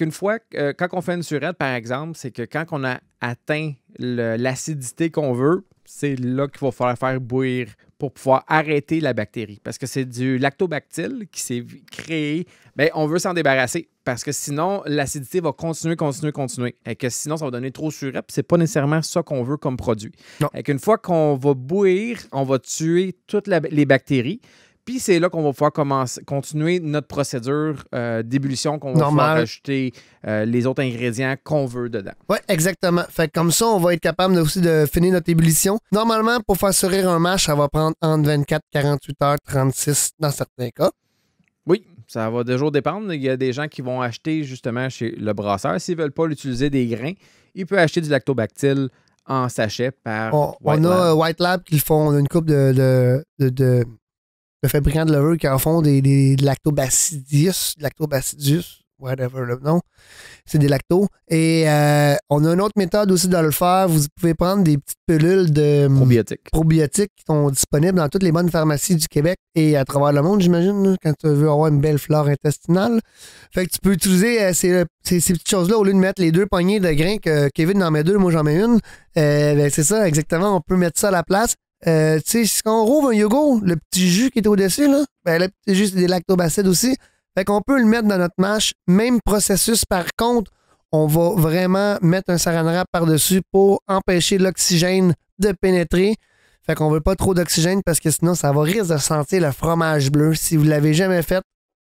une fois, euh, quand on fait une surette, par exemple, c'est que quand on a atteint l'acidité qu'on veut, c'est là qu'il va falloir faire bouillir pour pouvoir arrêter la bactérie. Parce que c'est du lactobactyle qui s'est créé. mais ben, on veut s'en débarrasser parce que sinon, l'acidité va continuer, continuer, continuer. Et que sinon, ça va donner trop Ce C'est pas nécessairement ça qu'on veut comme produit. Et qu'une fois qu'on va bouillir, on va tuer toutes les bactéries. Puis c'est là qu'on va pouvoir commencer, continuer notre procédure euh, d'ébullition, qu'on va pouvoir ajouter euh, les autres ingrédients qu'on veut dedans. Oui, exactement. Fait comme ça, on va être capable aussi de finir notre ébullition. Normalement, pour faire sourire un match, ça va prendre entre 24, 48 heures, 36 dans certains cas. Oui, ça va toujours dépendre. Il y a des gens qui vont acheter justement chez le brasseur. S'ils ne veulent pas l'utiliser des grains, ils peuvent acheter du lactobactyle en sachet par. On, White a Lab. Euh, White Lab qui font. une coupe de le fabricant de levure qui en font des, des, lactobacidius, lactobacillus, whatever le nom, c'est des lactos. Et euh, on a une autre méthode aussi de le faire. Vous pouvez prendre des petites pilules de hum, probiotiques, qui sont disponibles dans toutes les bonnes pharmacies du Québec et à travers le monde, j'imagine, quand tu veux avoir une belle flore intestinale. Fait que tu peux utiliser euh, euh, ces, petites choses-là au lieu de mettre les deux poignées de grains que Kevin en met deux, moi j'en mets une. Ben, c'est ça, exactement. On peut mettre ça à la place. Euh, tu sais, si on rouvre un yogourt, le petit jus qui est au-dessus, là, ben, le petit jus, c'est des lactobacèdes aussi. Fait qu'on peut le mettre dans notre mâche. Même processus, par contre, on va vraiment mettre un saran wrap par-dessus pour empêcher l'oxygène de pénétrer. Fait qu'on veut pas trop d'oxygène parce que sinon, ça va risquer de sentir le fromage bleu. Si vous l'avez jamais fait,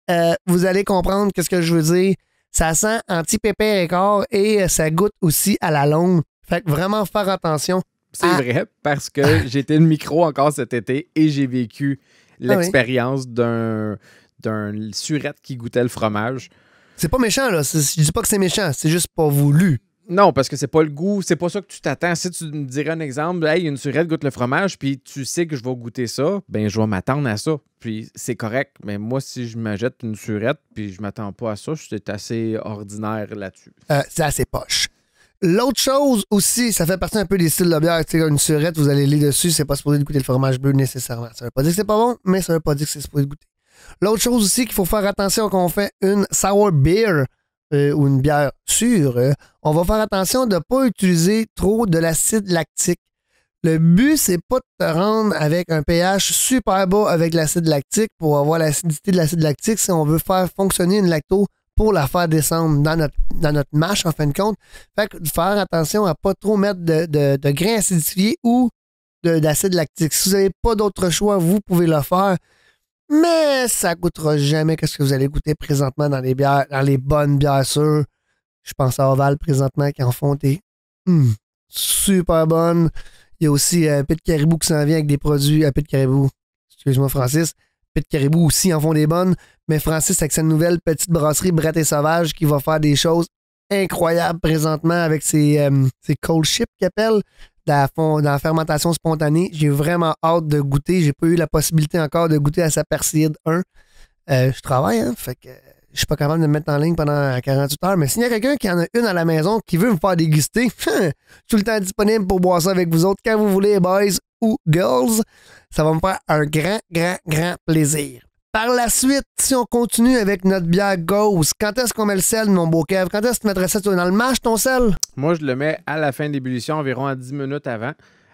euh, vous allez comprendre ce que je veux dire. Ça sent anti pépé et corps et ça goûte aussi à la longue. Fait que vraiment faire attention. C'est ah. vrai, parce que j'étais le micro encore cet été et j'ai vécu ah l'expérience d'un d'un surette qui goûtait le fromage. C'est pas méchant, là. Je dis pas que c'est méchant, c'est juste pas voulu. Non, parce que c'est pas le goût, c'est pas ça que tu t'attends. Si tu me dirais un exemple, hey, une surette goûte le fromage, puis tu sais que je vais goûter ça, ben je vais m'attendre à ça. Puis c'est correct, mais moi, si je jette une surette, puis je m'attends pas à ça, je assez ordinaire là-dessus. Euh, c'est assez poche. L'autre chose aussi, ça fait partie un peu des styles de bière. c'est une surette, vous allez aller dessus, c'est pas supposé de goûter le fromage bleu nécessairement. Ça veut pas dire que c'est pas bon, mais ça veut pas dire que c'est supposé goûter. L'autre chose aussi qu'il faut faire attention quand on fait une sour beer euh, ou une bière sûre, euh, on va faire attention de ne pas utiliser trop de l'acide lactique. Le but, c'est pas de te rendre avec un pH super bas avec l'acide lactique pour avoir l'acidité de l'acide lactique si on veut faire fonctionner une lacto pour la faire descendre dans notre, dans notre mâche, en fin de compte. faire attention à pas trop mettre de, de, grains acidifiés ou d'acide lactique. Si vous n'avez pas d'autre choix, vous pouvez le faire. Mais ça coûtera jamais quest ce que vous allez goûter présentement dans les bières, dans les bonnes bières sûres. Je pense à Oval présentement qui en font des hmm, super bonnes. Il y a aussi un peu de Caribou qui s'en vient avec des produits à peu de Caribou. Excuse-moi Francis. de Caribou aussi en font des bonnes, mais Francis, avec sa nouvelle petite brasserie Brette et Sauvage, qui va faire des choses incroyables présentement avec ses, euh, cold chips qu'il appelle, dans la, fermentation spontanée. J'ai vraiment hâte de goûter. J'ai pas eu la possibilité encore de goûter à sa persillade 1. Euh, je travaille, hein, fait que je suis pas capable de me mettre en ligne pendant 48 heures. Mais s'il y a quelqu'un qui en a une à la maison qui veut me faire déguster, tout le temps disponible pour boire ça avec vous autres quand vous voulez, boys ou girls. Ça va me faire un grand, grand, grand plaisir. Par la suite, si on continue avec notre bière Ghost, quand est-ce qu'on met le sel, mon beau Kev? Quand est-ce que tu mettrais ça dans le mâche, ton sel? Moi, je le mets à la fin d'ébullition, environ à 10 minutes avant.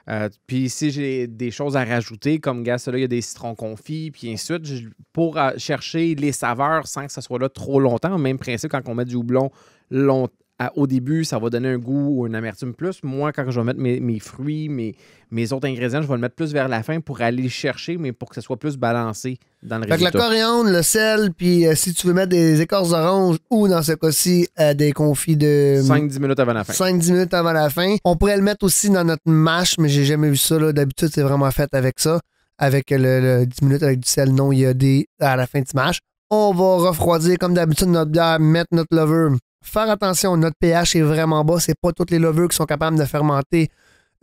Euh, puis si j'ai des choses à rajouter, comme gars, là, il y a des citrons confits, puis ensuite, pour euh, chercher les saveurs sans que ça soit là trop longtemps. Même principe quand on met du houblon long, au début, ça va donner un goût ou une amertume plus. Moi, quand je vais mettre mes, fruits, mes, mes, autres ingrédients, je vais le mettre plus vers la fin pour aller chercher, mais pour que ça soit plus balancé dans le résultat. Que la coriandre, le sel, puis euh, si tu veux mettre des écorces d'orange ou dans ce cas-ci euh, des confits de. 5-10 euh, minutes avant la fin. 5-10 minutes avant la fin. On pourrait le mettre aussi dans notre mâche, mais j'ai jamais vu ça. D'habitude, c'est vraiment fait avec ça. Avec le, 10 minutes avec du sel non il y a des... à la fin du mâche. On va refroidir comme d'habitude notre bière, mettre notre lover faire attention, notre pH est vraiment bas. C'est pas toutes les levures qui sont capables de fermenter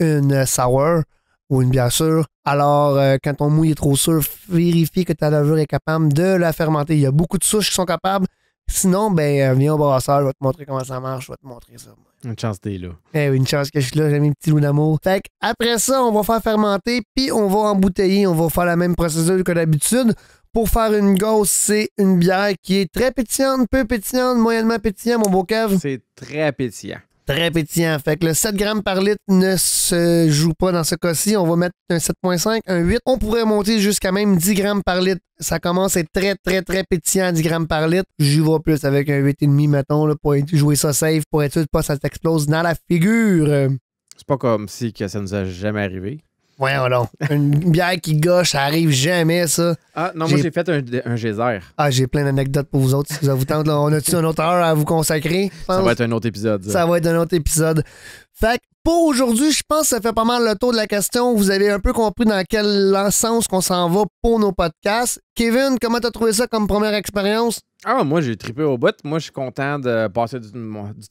une sour ou une bière sûre. Alors, euh, quand ton mouille est trop sûr, vérifie que ta levure est capable de la fermenter. Il y a beaucoup de souches qui sont capables. Sinon, ben, euh, viens au brasseur, je vais te montrer comment ça marche, je vais te montrer ça. Une chance d'être là. Eh oui, une chance que je suis là, j'ai mis un petit loup d'amour. Fait après ça, on va faire fermenter, puis on va embouteiller, on va faire la même procédure que d'habitude pour faire une gosse, c'est une bière qui est très pétillante, peu pétillante, moyennement pétillante, mon beau cave. C'est très pétillant. Très pétillant. Fait que le 7 grammes par litre ne se joue pas dans ce cas-ci. On va mettre un 7.5, un 8. On pourrait monter jusqu'à même 10 grammes par litre. Ça commence à être très, très, très pétillant, 10 grammes par litre. J'y vois plus avec un 8,5, mettons, pour jouer ça safe, pour être sûr que ça t'explose dans la figure. C'est pas comme si que ça nous a jamais arrivé. Voyons donc. Une bière qui gâche, ça arrive jamais, ça. Ah, non, moi, j'ai fait un, un geyser. Ah, j'ai plein d'anecdotes pour vous autres. Si ça vous tente, on a-tu une autre heure à vous consacrer? Ça va être un autre épisode. Ça. va être un autre épisode. Fait que pour aujourd'hui, je pense que ça fait pas mal le tour de la question. Vous avez un peu compris dans quel sens qu'on s'en va pour nos podcasts. Kevin, comment t'as trouvé ça comme première expérience? Ah, moi, j'ai trippé au bout. Moi, je suis content de passer du,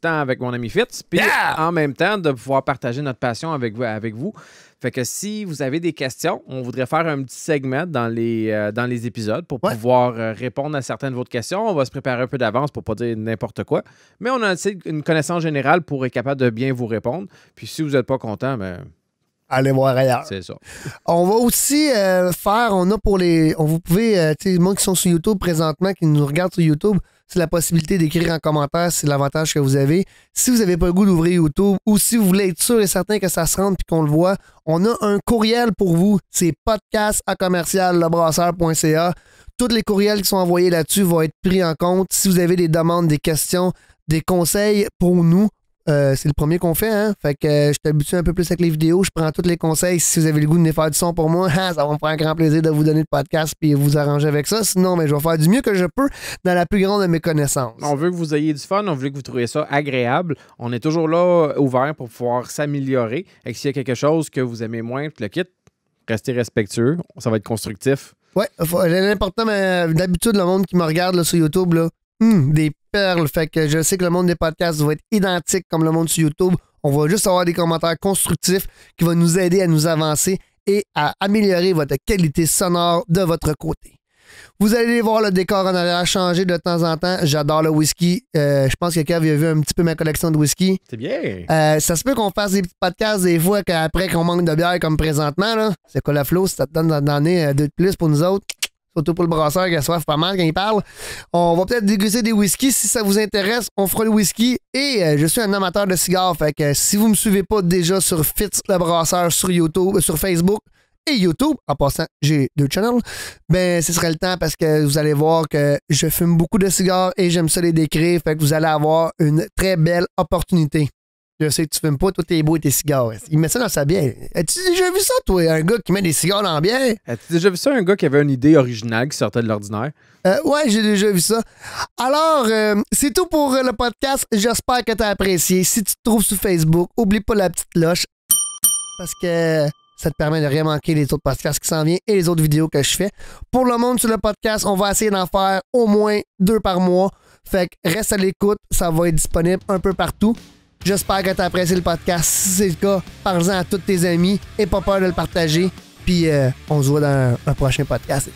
temps avec mon ami Fitz. Puis, en même temps, de pouvoir partager notre passion avec, avec vous. Fait que si vous avez des questions, on voudrait faire un petit segment dans les, euh, dans les épisodes pour pouvoir euh, répondre à certaines de vos questions. On va se préparer un peu d'avance pour pas dire n'importe quoi. Mais on a une connaissance générale pour être capable de bien vous répondre. Puis si vous n'êtes pas content, ben, Allez voir ailleurs. C'est ça. On va aussi euh, faire, on a pour les. On, vous pouvez, les gens qui sont sur YouTube présentement, qui nous regardent sur YouTube, c'est la possibilité d'écrire en commentaire, c'est l'avantage que vous avez. Si vous n'avez pas le goût d'ouvrir YouTube ou si vous voulez être sûr et certain que ça se rende et qu'on le voit, on a un courriel pour vous. C'est podcast à commercial Tous les courriels qui sont envoyés là-dessus vont être pris en compte. Si vous avez des demandes, des questions, des conseils pour nous, euh, c'est le premier qu'on fait, hein? Fait que euh, je t'habitue un peu plus avec les vidéos. Je prends tous les conseils. Si vous avez le goût de me faire du son pour moi, hein, ça va me faire un grand plaisir de vous donner le podcast et vous arranger avec ça. Sinon, mais ben, je vais faire du mieux que je peux dans la plus grande de mes connaissances. On veut que vous ayez du fun. On veut que vous trouviez ça agréable. On est toujours là, euh, ouvert pour pouvoir s'améliorer. Et s'il y a quelque chose que vous aimez moins, le kit, restez respectueux. Ça va être constructif. Oui, l'important, ben, d'habitude, le monde qui me regarde sur YouTube, là, Hmm, des perles. Fait que je sais que le monde des podcasts va être identique comme le monde sur YouTube. On va juste avoir des commentaires constructifs qui vont nous aider à nous avancer et à améliorer votre qualité sonore de votre côté. Vous allez voir le décor en arrière changer de temps en temps. J'adore le whisky. Euh, je pense que quelqu'un a vu un petit peu ma collection de whisky. C'est bien. Euh, ça se peut qu'on fasse des petits podcasts des fois qu'après qu'on manque de bière comme présentement. C'est quoi la flow? ça te donne d'en donner euh, de plus pour nous autres, surtout pour le brasseur qui a soif pas mal quand il parle. On va peut-être déguster des whisky. Si ça vous intéresse, on fera le whisky. Et euh, je suis un amateur de cigares, fait que si vous me suivez pas déjà sur Fitz le brasseur sur YouTube, euh, sur Facebook et YouTube, en passant, j'ai deux channels, ben ce serait le temps parce que vous allez voir que je fume beaucoup de cigares et j'aime ça les décrire, fait que vous allez avoir une très belle opportunité. Je sais que tu fumes pas, toi, t'es beau et tes cigares. Il met ça dans sa bière. As-tu déjà vu ça, toi, un gars qui met des cigares dans la bière? As-tu déjà vu ça, un gars qui avait une idée originale qui sortait de l'ordinaire? Euh, ouais, j'ai déjà vu ça. Alors, euh, c'est tout pour euh, le podcast. J'espère que tu as apprécié. Si tu te trouves sur Facebook, oublie pas la petite cloche. Parce que ça te permet de rien manquer les autres podcasts qui s'en viennent et les autres vidéos que je fais. Pour le monde sur le podcast, on va essayer d'en faire au moins deux par mois. Fait que reste à l'écoute, ça va être disponible un peu partout. J'espère que tu as apprécié le podcast. Si c'est le cas, parle-en à tous tes amis et pas peur de le partager. Puis euh, on se voit dans un, prochain podcast.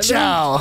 Ciao!